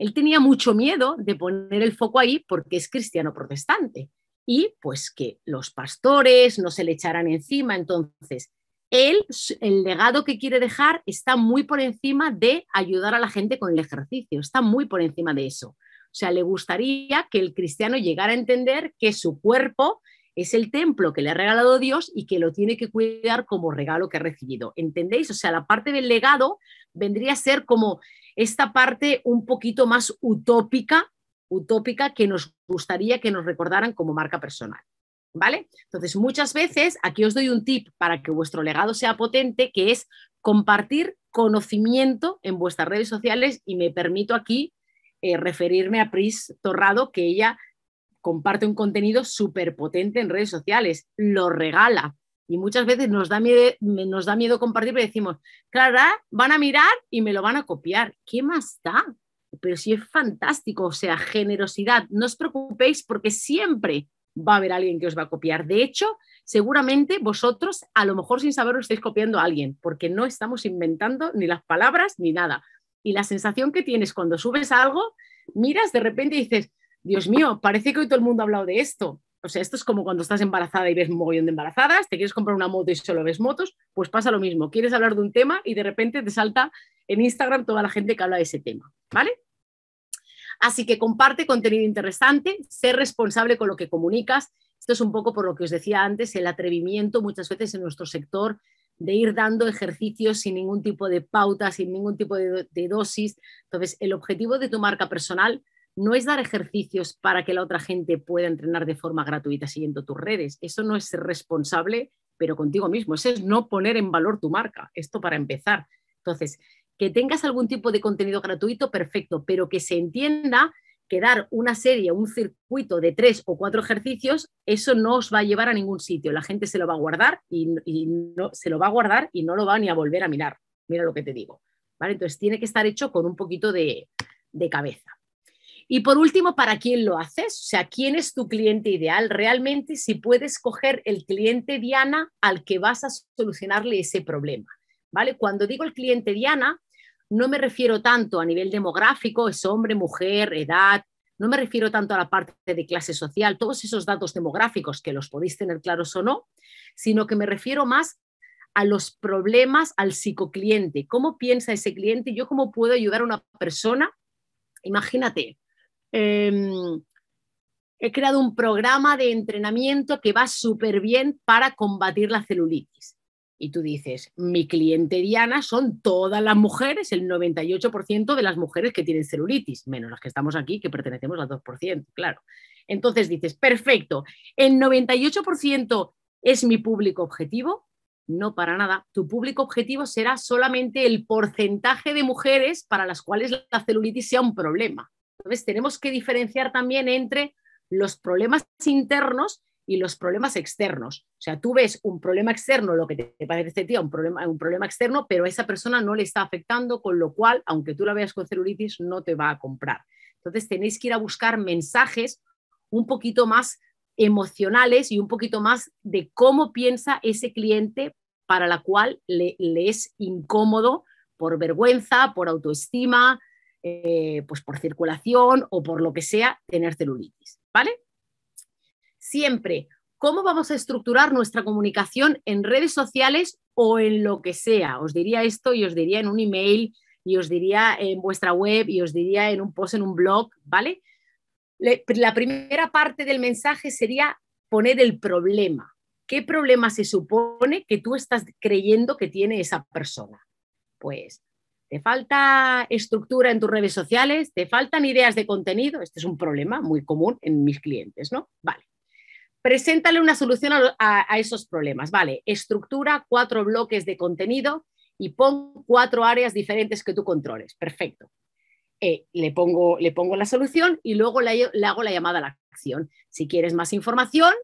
Él tenía mucho miedo de poner el foco ahí porque es cristiano protestante y pues que los pastores no se le echaran encima. Entonces, él, el legado que quiere dejar está muy por encima de ayudar a la gente con el ejercicio, está muy por encima de eso. O sea, le gustaría que el cristiano llegara a entender que su cuerpo es el templo que le ha regalado Dios y que lo tiene que cuidar como regalo que ha recibido. ¿Entendéis? O sea, la parte del legado vendría a ser como esta parte un poquito más utópica, utópica que nos gustaría que nos recordaran como marca personal. ¿Vale? Entonces, muchas veces aquí os doy un tip para que vuestro legado sea potente, que es compartir conocimiento en vuestras redes sociales y me permito aquí eh, referirme a Pris Torrado, que ella comparte un contenido súper potente en redes sociales, lo regala, y muchas veces nos da miedo, nos da miedo compartir, pero decimos, claro, van a mirar y me lo van a copiar. ¿Qué más da? Pero si es fantástico, o sea, generosidad. No os preocupéis porque siempre va a haber alguien que os va a copiar. De hecho, seguramente vosotros, a lo mejor sin saberlo, estáis copiando a alguien, porque no estamos inventando ni las palabras ni nada. Y la sensación que tienes cuando subes algo, miras de repente y dices, Dios mío, parece que hoy todo el mundo ha hablado de esto. O sea, esto es como cuando estás embarazada y ves un mogollón de embarazadas, te quieres comprar una moto y solo ves motos, pues pasa lo mismo. Quieres hablar de un tema y de repente te salta en Instagram toda la gente que habla de ese tema, ¿vale? Así que comparte contenido interesante, sé responsable con lo que comunicas. Esto es un poco por lo que os decía antes, el atrevimiento muchas veces en nuestro sector de ir dando ejercicios sin ningún tipo de pauta, sin ningún tipo de, de dosis. Entonces, el objetivo de tu marca personal no es dar ejercicios para que la otra gente pueda entrenar de forma gratuita siguiendo tus redes. Eso no es ser responsable, pero contigo mismo. Eso es no poner en valor tu marca. Esto para empezar. Entonces, que tengas algún tipo de contenido gratuito, perfecto, pero que se entienda que dar una serie, un circuito de tres o cuatro ejercicios, eso no os va a llevar a ningún sitio. La gente se lo va a guardar y, no, se lo va a guardar y no lo va ni a volver a mirar. Mira lo que te digo. ¿Vale? Entonces tiene que estar hecho con un poquito de cabeza. Y por último, ¿para quién lo haces? O sea, ¿quién es tu cliente ideal? Realmente, si puedes coger el cliente Diana al que vas a solucionarle ese problema, ¿vale? Cuando digo el cliente Diana, no me refiero tanto a nivel demográfico, es hombre, mujer, edad, no me refiero tanto a la parte de clase social, todos esos datos demográficos que los podéis tener claros o no, sino que me refiero más a los problemas al psicocliente, cómo piensa ese cliente, yo cómo puedo ayudar a una persona, imagínate, Em, he creado un programa de entrenamiento que va súper bien para combatir la celulitis. Y tú dices, mi cliente Diana son todas las mujeres, el 98% de las mujeres que tienen celulitis, menos las que estamos aquí, que pertenecemos al 2%, claro. Entonces dices, perfecto, el 98% es mi público objetivo. No, para nada. Tu público objetivo será solamente el porcentaje de mujeres para las cuales la celulitis sea un problema. Entonces, tenemos que diferenciar también entre los problemas internos y los problemas externos. O sea, tú ves un problema externo, lo que te parece, tía, un problema, un problema externo, pero a esa persona no le está afectando, con lo cual, aunque tú la veas con celulitis, no te va a comprar. Entonces, tenéis que ir a buscar mensajes un poquito más emocionales y un poquito más de cómo piensa ese cliente para la cual le es incómodo por vergüenza, por autoestima, eh, pues por circulación o por lo que sea, tener celulitis, ¿vale? Siempre, ¿cómo vamos a estructurar nuestra comunicación en redes sociales o en lo que sea? Os diría esto y os diría en un email y os diría en vuestra web y os diría en un post, en un blog, ¿vale? La primera parte del mensaje sería poner el problema. ¿Qué problema se supone que tú estás creyendo que tiene esa persona? Pues te falta estructura en tus redes sociales, te faltan ideas de contenido, este es un problema muy común en mis clientes, ¿no? Vale. Preséntale una solución a, esos problemas, ¿vale? Estructura, cuatro bloques de contenido y pon cuatro áreas diferentes que tú controles, perfecto. Eh, le, pongo, le pongo la solución y luego le, hago la llamada a la acción. Si quieres más información,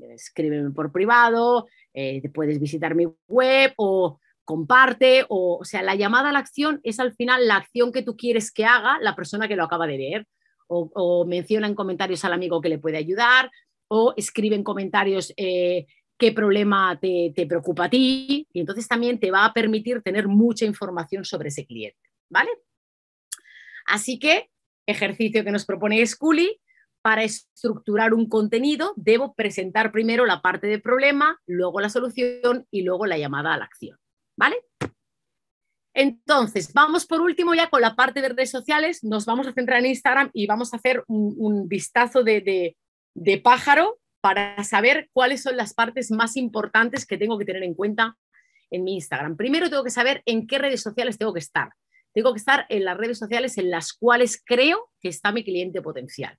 escríbeme por privado, eh, puedes visitar mi web o comparte o, sea, la llamada a la acción es al final la acción que tú quieres que haga la persona que lo acaba de ver o, menciona en comentarios al amigo que le puede ayudar o escribe en comentarios eh, qué problema te, preocupa a ti y entonces también te va a permitir tener mucha información sobre ese cliente, ¿vale? Así que, ejercicio que nos propone Scully, para estructurar un contenido debo presentar primero la parte del problema, luego la solución y luego la llamada a la acción. ¿vale? Entonces, vamos por último ya con la parte de redes sociales, nos vamos a centrar en Instagram y vamos a hacer un, vistazo de, de pájaro para saber cuáles son las partes más importantes que tengo que tener en cuenta en mi Instagram. Primero tengo que saber en qué redes sociales tengo que estar. Tengo que estar en las redes sociales en las cuales creo que está mi cliente potencial.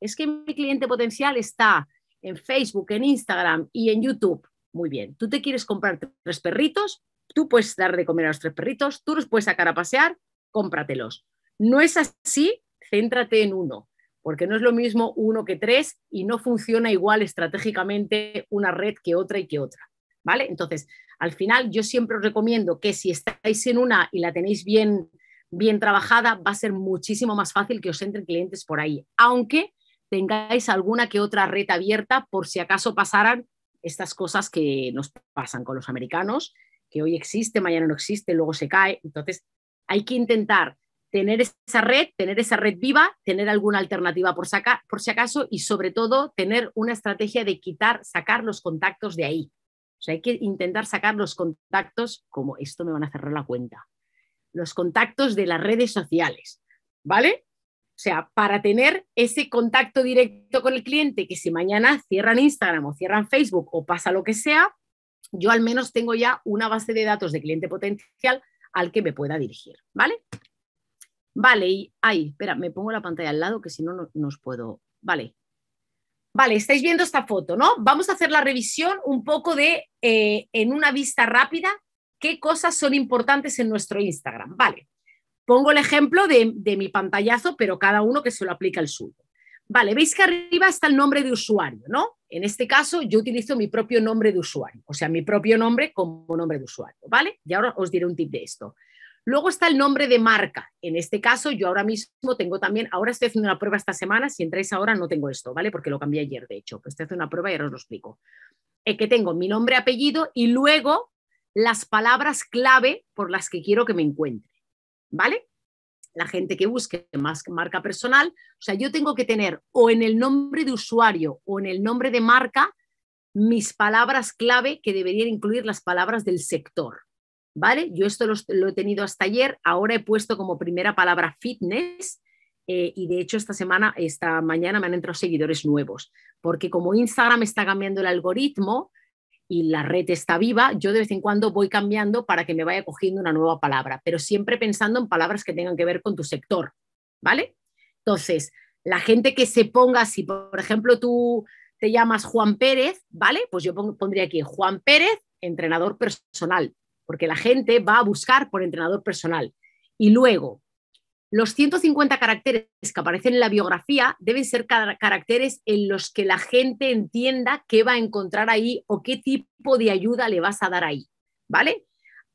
Es que mi cliente potencial está en Facebook, en Instagram y en YouTube. Muy bien, tú te quieres comprar tres perritos, tú puedes dar de comer a los tres perritos, tú los puedes sacar a pasear, cómpratelos. No es así, céntrate en uno, porque no es lo mismo uno que tres y no funciona igual estratégicamente una red que otra y que otra. ¿Vale? Entonces, al final yo siempre os recomiendo que si estáis en una y la tenéis bien, bien trabajada, va a ser muchísimo más fácil que os entren clientes por ahí, aunque tengáis alguna que otra red abierta por si acaso pasaran estas cosas que nos pasan con los americanos que hoy existe, mañana no existe, luego se cae. Entonces, hay que intentar tener esa red, tener esa red viva, tener alguna alternativa por, saca, por si acaso y sobre todo tener una estrategia de quitar, sacar los contactos de ahí. O sea, hay que intentar sacar los contactos, como esto me van a cerrar la cuenta, los contactos de las redes sociales, ¿vale? O sea, para tener ese contacto directo con el cliente, que si mañana cierran Instagram o cierran Facebook o pasa lo que sea, yo al menos tengo ya una base de datos de cliente potencial al que me pueda dirigir, ¿vale? Vale, y ahí, espera, me pongo la pantalla al lado que si no, no, os puedo. Vale. Vale, estáis viendo esta foto, ¿no? Vamos a hacer la revisión un poco de, eh, en una vista rápida, qué cosas son importantes en nuestro Instagram. Vale, pongo el ejemplo de, de mi pantallazo, pero cada uno que se lo aplica el suyo. Vale, veis que arriba está el nombre de usuario, ¿no? En este caso, yo utilizo mi propio nombre de usuario, o sea, mi propio nombre como nombre de usuario, ¿vale? Y ahora os diré un tip de esto. Luego está el nombre de marca. En este caso, yo ahora mismo tengo también, ahora estoy haciendo una prueba esta semana, si entráis ahora no tengo esto, ¿vale? Porque lo cambié ayer, de hecho, pues estoy haciendo una prueba y ahora os lo explico. Es eh, que tengo mi nombre, apellido y luego las palabras clave por las que quiero que me encuentre, ¿vale? la gente que busque más marca personal. O sea, yo tengo que tener o en el nombre de usuario o en el nombre de marca mis palabras clave que deberían incluir las palabras del sector. ¿Vale? Yo esto lo, he tenido hasta ayer, ahora he puesto como primera palabra fitness eh, y de hecho esta semana, esta mañana me han entrado seguidores nuevos, porque como Instagram está cambiando el algoritmo, y la red está viva, yo de vez en cuando voy cambiando para que me vaya cogiendo una nueva palabra, pero siempre pensando en palabras que tengan que ver con tu sector, ¿vale? Entonces, la gente que se ponga, si por ejemplo tú te llamas Juan Pérez, ¿vale? Pues yo pondría aquí Juan Pérez, entrenador personal, porque la gente va a buscar por entrenador personal. Y luego, los 150 caracteres que aparecen en la biografía deben ser caracteres en los que la gente entienda qué va a encontrar ahí o qué tipo de ayuda le vas a dar ahí, ¿vale?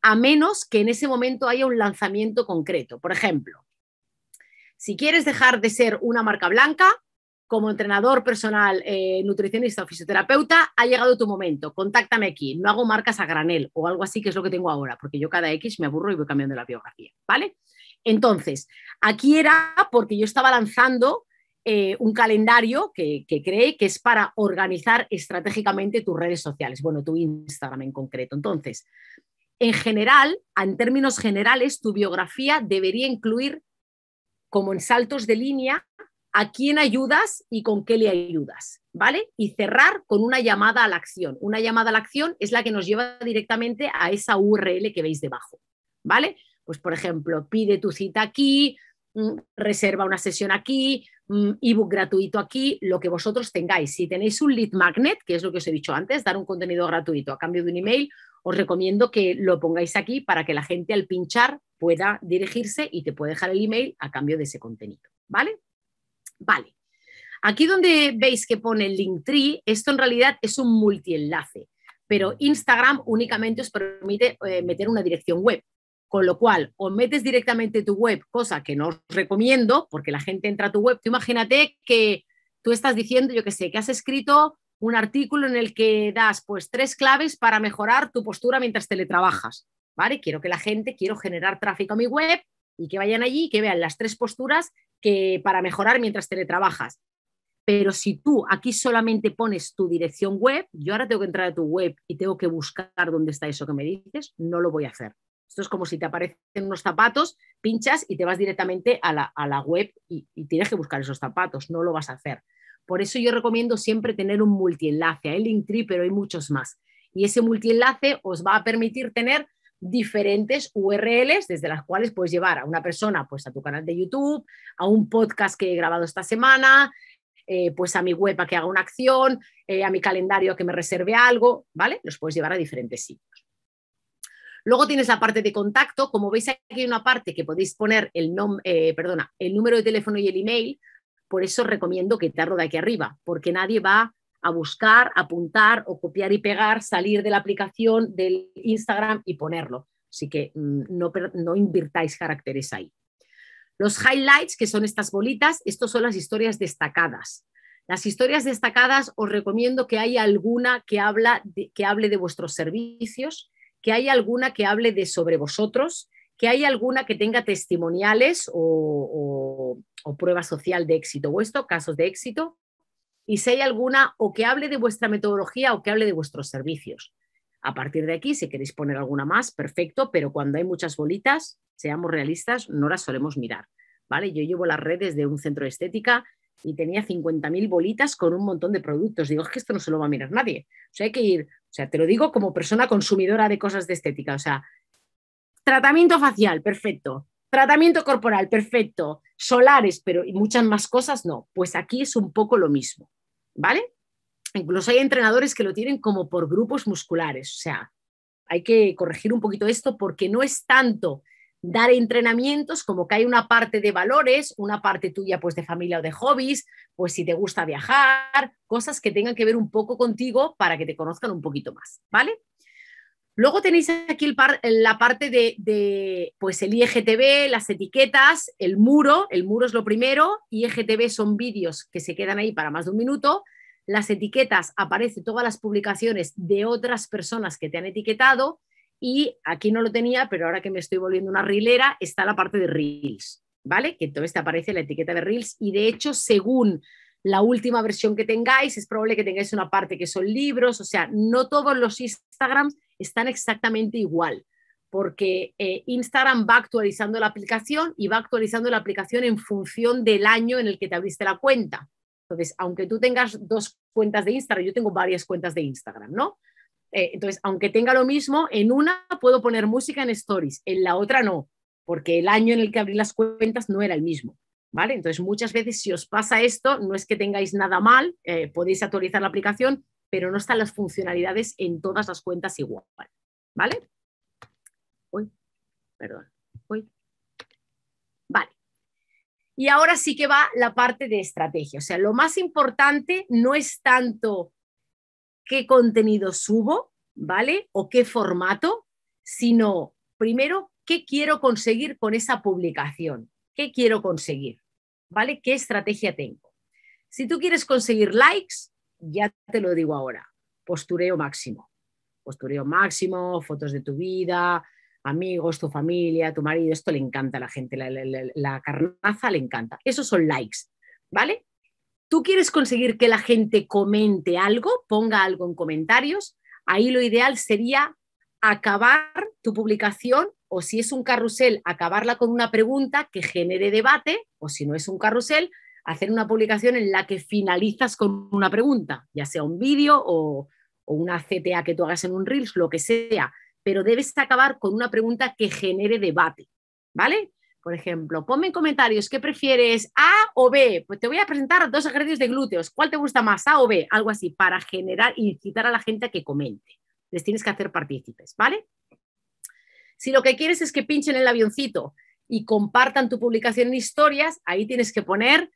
A menos que en ese momento haya un lanzamiento concreto. Por ejemplo, si quieres dejar de ser una marca blanca, como entrenador personal, eh, nutricionista o fisioterapeuta, ha llegado tu momento, contáctame aquí, no hago marcas a granel o algo así, que es lo que tengo ahora, porque yo cada X me aburro y voy cambiando la biografía, ¿vale? Entonces, aquí era porque yo estaba lanzando eh, un calendario que, que cree que es para organizar estratégicamente tus redes sociales, bueno, tu Instagram en concreto. Entonces, en general, en términos generales, tu biografía debería incluir, como en saltos de línea, a quién ayudas y con qué le ayudas, ¿vale? Y cerrar con una llamada a la acción. Una llamada a la acción es la que nos lleva directamente a esa URL que veis debajo, ¿vale? Pues, por ejemplo, pide tu cita aquí, mm, reserva una sesión aquí, mm, ebook gratuito aquí, lo que vosotros tengáis. Si tenéis un lead magnet, que es lo que os he dicho antes, dar un contenido gratuito a cambio de un email, os recomiendo que lo pongáis aquí para que la gente al pinchar pueda dirigirse y te puede dejar el email a cambio de ese contenido. ¿Vale? Vale. Aquí donde veis que pone Linktree, esto en realidad es un multienlace, pero Instagram únicamente os permite eh, meter una dirección web. Con lo cual, o metes directamente tu web, cosa que no os recomiendo, porque la gente entra a tu web. Tú imagínate que tú estás diciendo, yo qué sé, que has escrito un artículo en el que das pues tres claves para mejorar tu postura mientras teletrabajas. ¿Vale? Quiero que la gente, quiero generar tráfico a mi web y que vayan allí y que vean las tres posturas que para mejorar mientras teletrabajas. Pero si tú aquí solamente pones tu dirección web, yo ahora tengo que entrar a tu web y tengo que buscar dónde está eso que me dices, no lo voy a hacer. Esto es como si te aparecen unos zapatos, pinchas y te vas directamente a la, web y, tienes que buscar esos zapatos, no lo vas a hacer. Por eso yo recomiendo siempre tener un multienlace. Hay Linktree, pero hay muchos más. Y ese multienlace os va a permitir tener diferentes URLs desde las cuales puedes llevar a una persona pues a tu canal de YouTube, a un podcast que he grabado esta semana, eh, pues a mi web a que haga una acción, eh, a mi calendario a que me reserve algo, ¿vale? Los puedes llevar a diferentes sitios. Luego tienes la parte de contacto. Como veis, aquí hay una parte que podéis poner el, eh, perdona, el número de teléfono y el email. Por eso recomiendo que quitarlo de aquí arriba, porque nadie va a buscar, apuntar o copiar y pegar, salir de la aplicación del Instagram y ponerlo. Así que mm, no, invirtáis caracteres ahí. Los highlights, que son estas bolitas, estos son las historias destacadas. Las historias destacadas os recomiendo que haya alguna que, habla que hable de vuestros servicios, que hay alguna que hable de sobre vosotros, que hay alguna que tenga testimoniales o, o, prueba social de éxito o esto, casos de éxito, y si hay alguna o que hable de vuestra metodología o que hable de vuestros servicios. A partir de aquí, si queréis poner alguna más, perfecto, pero cuando hay muchas bolitas, seamos realistas, no las solemos mirar. ¿vale? Yo llevo las redes de un centro de estética y tenía 50.000 bolitas con un montón de productos. Digo, es que esto no se lo va a mirar nadie. O sea, hay que ir o sea, te lo digo como persona consumidora de cosas de estética. O sea, tratamiento facial, perfecto. Tratamiento corporal, perfecto. Solares, pero y muchas más cosas, no. Pues aquí es un poco lo mismo, ¿vale? Incluso hay entrenadores que lo tienen como por grupos musculares. O sea, hay que corregir un poquito esto porque no es tanto dar entrenamientos, como que hay una parte de valores, una parte tuya pues de familia o de hobbies, pues si te gusta viajar, cosas que tengan que ver un poco contigo para que te conozcan un poquito más, ¿vale? Luego tenéis aquí la parte de, pues el IGTV, las etiquetas, el muro, el muro es lo primero, IGTV son vídeos que se quedan ahí para más de un minuto, las etiquetas aparecen todas las publicaciones de otras personas que te han etiquetado, y aquí no lo tenía, pero ahora que me estoy volviendo una rilera, está la parte de Reels, ¿vale? Que entonces te aparece la etiqueta de Reels y de hecho, según la última versión que tengáis, es probable que tengáis una parte que son libros, o sea, no todos los Instagrams están exactamente igual, porque eh, Instagram va actualizando la aplicación y va actualizando la aplicación en función del año en el que te abriste la cuenta. Entonces, aunque tú tengas dos cuentas de Instagram, yo tengo varias cuentas de Instagram, ¿no? Eh, entonces, aunque tenga lo mismo, en una puedo poner música en stories, en la otra no, porque el año en el que abrí las cuentas no era el mismo. ¿Vale? Entonces, muchas veces si os pasa esto, no es que tengáis nada mal, eh, podéis actualizar la aplicación, pero no están las funcionalidades en todas las cuentas igual. ¿Vale? Uy, perdón. Uy. Vale. Y ahora sí que va la parte de estrategia. O sea, lo más importante no es tanto qué contenido subo, ¿vale? O qué formato, sino primero qué quiero conseguir con esa publicación, qué quiero conseguir, ¿vale? ¿Qué estrategia tengo? Si tú quieres conseguir likes, ya te lo digo ahora, postureo máximo, postureo máximo, fotos de tu vida, amigos, tu familia, tu marido, esto le encanta a la gente, la, carnaza le encanta, esos son likes, ¿vale? tú quieres conseguir que la gente comente algo, ponga algo en comentarios, ahí lo ideal sería acabar tu publicación o si es un carrusel, acabarla con una pregunta que genere debate o si no es un carrusel, hacer una publicación en la que finalizas con una pregunta, ya sea un vídeo o, una CTA que tú hagas en un Reels, lo que sea, pero debes acabar con una pregunta que genere debate, ¿vale? por ejemplo. Ponme en comentarios qué prefieres, A o B. Pues te voy a presentar dos ejercicios de glúteos. ¿Cuál te gusta más, A o B? Algo así, para generar, incitar a la gente a que comente. Les tienes que hacer partícipes, ¿vale? Si lo que quieres es que pinchen el avioncito y compartan tu publicación en historias, ahí tienes que poner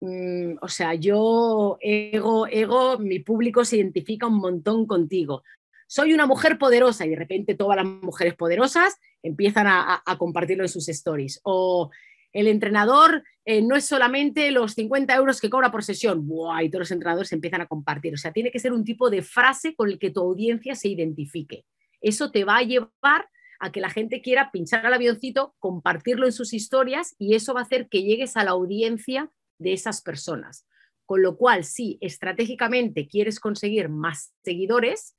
mm, o sea, yo, ego, ego, mi público se identifica un montón contigo soy una mujer poderosa y de repente todas las mujeres poderosas empiezan a, compartirlo en sus stories. O el entrenador eh, no es solamente los 50 euros que cobra por sesión, ¡buah! y todos los entrenadores empiezan a compartir. O sea, tiene que ser un tipo de frase con el que tu audiencia se identifique. Eso te va a llevar a que la gente quiera pinchar al avioncito, compartirlo en sus historias y eso va a hacer que llegues a la audiencia de esas personas. Con lo cual, si estratégicamente quieres conseguir más seguidores,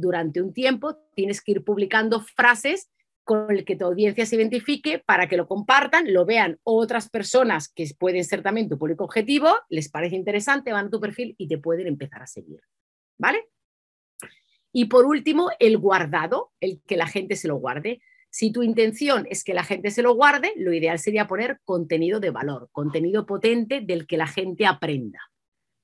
durante un tiempo tienes que ir publicando frases con el que tu audiencia se identifique para que lo compartan, lo vean otras personas que pueden ser también tu público objetivo, les parece interesante, van a tu perfil y te pueden empezar a seguir. ¿Vale? Y por último, el guardado, el que la gente se lo guarde. Si tu intención es que la gente se lo guarde, lo ideal sería poner contenido de valor, contenido potente del que la gente aprenda.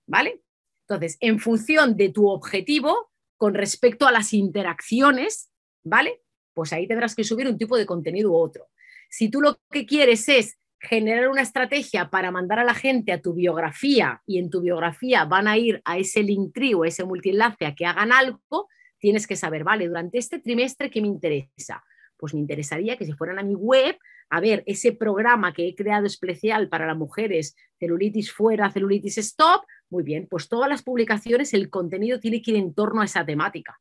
¿Vale? Entonces, en función de tu objetivo, con respecto a las interacciones, ¿vale? Pues ahí tendrás que subir un tipo de contenido u otro. Si tú lo que quieres es generar una estrategia para mandar a la gente a tu biografía y en tu biografía van a ir a ese link o ese multienlace a que hagan algo, tienes que saber, vale, durante este trimestre, ¿qué me interesa? Pues me interesaría que si fueran a mi web a ver ese programa que he creado especial para las mujeres, celulitis fuera, celulitis stop, muy bien, pues todas las publicaciones, el contenido tiene que ir en torno a esa temática.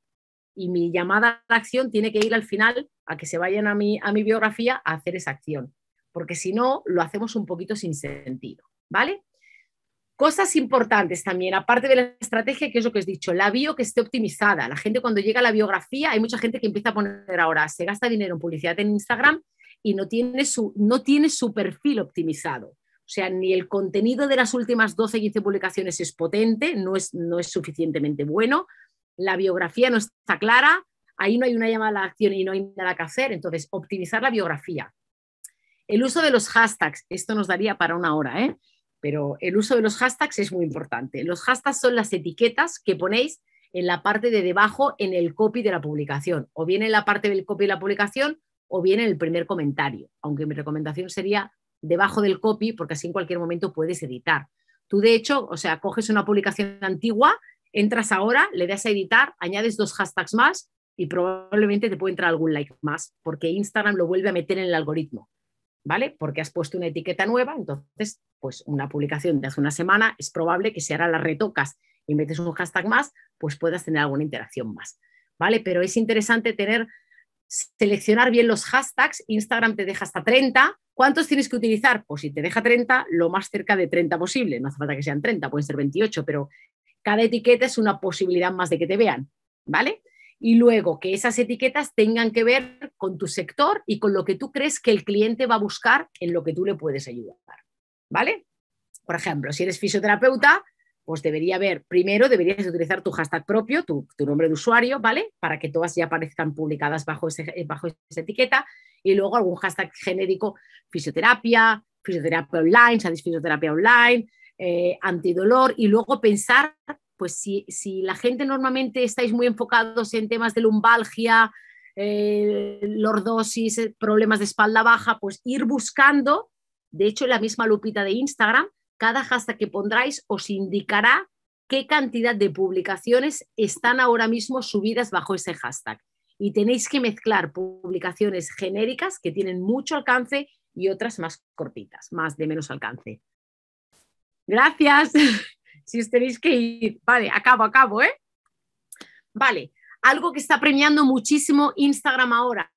Y mi llamada a la acción tiene que ir al final a que se vayan a mi, a mi biografía a hacer esa acción, porque si no, lo hacemos un poquito sin sentido, ¿vale? Cosas importantes también, aparte de la estrategia, que es lo que os he dicho, la bio que esté optimizada. La gente cuando llega a la biografía, hay mucha gente que empieza a poner ahora, se gasta dinero en publicidad en Instagram y no tiene su, no tiene su perfil optimizado. O sea, ni el contenido de las últimas 12, 15 publicaciones es potente, no es, suficientemente bueno, la biografía no está clara, ahí no hay una llamada a la acción y no hay nada que hacer, entonces optimizar la biografía. El uso de los hashtags, esto nos daría para una hora, ¿eh? pero el uso de los hashtags es muy importante. Los hashtags son las etiquetas que ponéis en la parte de debajo en el copy de la publicación, o bien en la parte del copy de la publicación o bien en el primer comentario, aunque mi recomendación sería debajo del copy, porque así en cualquier momento puedes editar. Tú, de hecho, o sea, coges una publicación antigua, entras ahora, le das a editar, añades dos hashtags más y probablemente te puede entrar algún like más, porque Instagram lo vuelve a meter en el algoritmo, ¿vale? Porque has puesto una etiqueta nueva, entonces, pues una publicación de hace una semana es probable que si ahora la retocas y metes un hashtag más, pues puedas tener alguna interacción más, ¿vale? Pero es interesante tener, seleccionar bien los hashtags, Instagram te deja hasta 30, ¿Cuántos tienes que utilizar? Pues si te deja 30, lo más cerca de 30 posible. No hace falta que sean 30, pueden ser 28, pero cada etiqueta es una posibilidad más de que te vean, ¿vale? Y luego que esas etiquetas tengan que ver con tu sector y con lo que tú crees que el cliente va a buscar en lo que tú le puedes ayudar, ¿vale? Por ejemplo, si eres fisioterapeuta, pues debería haber, primero deberías utilizar tu hashtag propio, tu, nombre de usuario, ¿vale? Para que todas ya aparezcan publicadas bajo, eh, bajo esa etiqueta y luego algún hashtag genérico, fisioterapia, fisioterapia online, fisioterapia online, eh, antidolor y luego pensar, pues si, la gente normalmente estáis muy enfocados en temas de lumbalgia, eh, lordosis, problemas de espalda baja, pues ir buscando, de hecho en la misma lupita de Instagram, cada hashtag que pondráis os indicará qué cantidad de publicaciones están ahora mismo subidas bajo ese hashtag. Y tenéis que mezclar publicaciones genéricas que tienen mucho alcance y otras más cortitas, más de menos alcance. Gracias. si os tenéis que ir. Vale, acabo, acabo, ¿eh? Vale, algo que está premiando muchísimo Instagram ahora,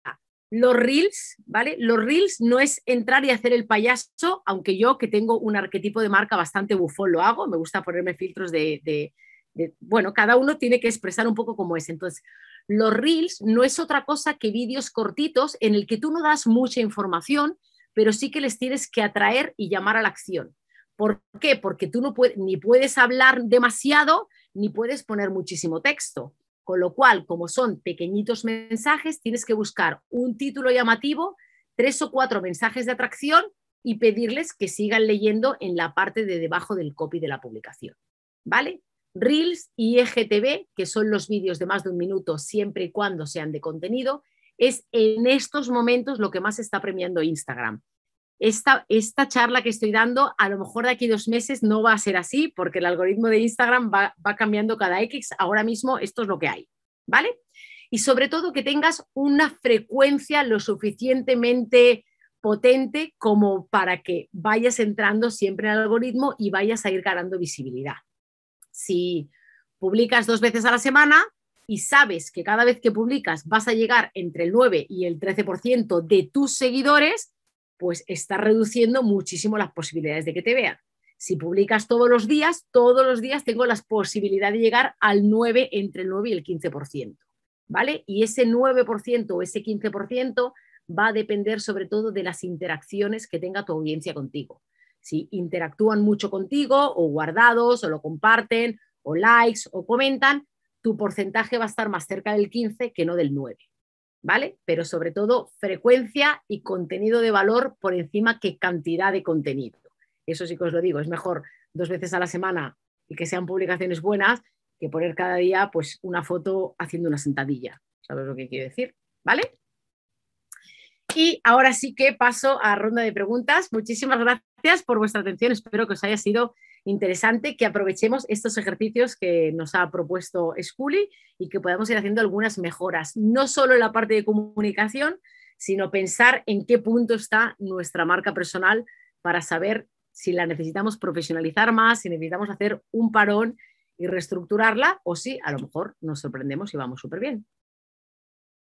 los reels, ¿vale? Los reels no es entrar y hacer el payaso, aunque yo que tengo un arquetipo de marca bastante bufón lo hago, me gusta ponerme filtros de, bueno, cada uno tiene que expresar un poco cómo es. Entonces, los reels no es otra cosa que vídeos cortitos en el que tú no das mucha información, pero sí que les tienes que atraer y llamar a la acción. ¿Por qué? Porque tú no puedes, ni puedes hablar demasiado, ni puedes poner muchísimo texto. Con lo cual, como son pequeñitos mensajes, tienes que buscar un título llamativo, tres o cuatro mensajes de atracción y pedirles que sigan leyendo en la parte de debajo del copy de la publicación. ¿Vale? Reels y EGTV, que son los vídeos de más de un minuto siempre y cuando sean de contenido, es en estos momentos lo que más está premiando Instagram esta, charla que estoy dando, a lo mejor de aquí dos meses no va a ser así, porque el algoritmo de Instagram va, va cambiando cada X. Ahora mismo esto es lo que hay, ¿vale? Y sobre todo que tengas una frecuencia lo suficientemente potente como para que vayas entrando siempre al algoritmo y vayas a ir ganando visibilidad. Si publicas dos veces a la semana y sabes que cada vez que publicas vas a llegar entre el 9 y el 13% de tus seguidores, pues está reduciendo muchísimo las posibilidades de que te vean. Si publicas todos los días, todos los días tengo la posibilidad de llegar al 9, entre el 9 y el 15%, ¿vale? Y ese 9% o ese 15% va a depender sobre todo de las interacciones que tenga tu audiencia contigo. Si interactúan mucho contigo o guardados o lo comparten o likes o comentan, tu porcentaje va a estar más cerca del 15 que no del 9. ¿vale? Pero sobre todo frecuencia y contenido de valor por encima que cantidad de contenido. Eso sí que os lo digo, es mejor dos veces a la semana y que sean publicaciones buenas que poner cada día pues una foto haciendo una sentadilla. ¿Sabes lo que quiero decir? ¿Vale? Y ahora sí que paso a ronda de preguntas. Muchísimas gracias por vuestra atención. Espero que os haya sido interesante que aprovechemos estos ejercicios que nos ha propuesto Scully y que podamos ir haciendo algunas mejoras, no solo en la parte de comunicación, sino pensar en qué punto está nuestra marca personal para saber si la necesitamos profesionalizar más, si necesitamos hacer un parón y reestructurarla, o si a lo mejor nos sorprendemos y vamos súper bien.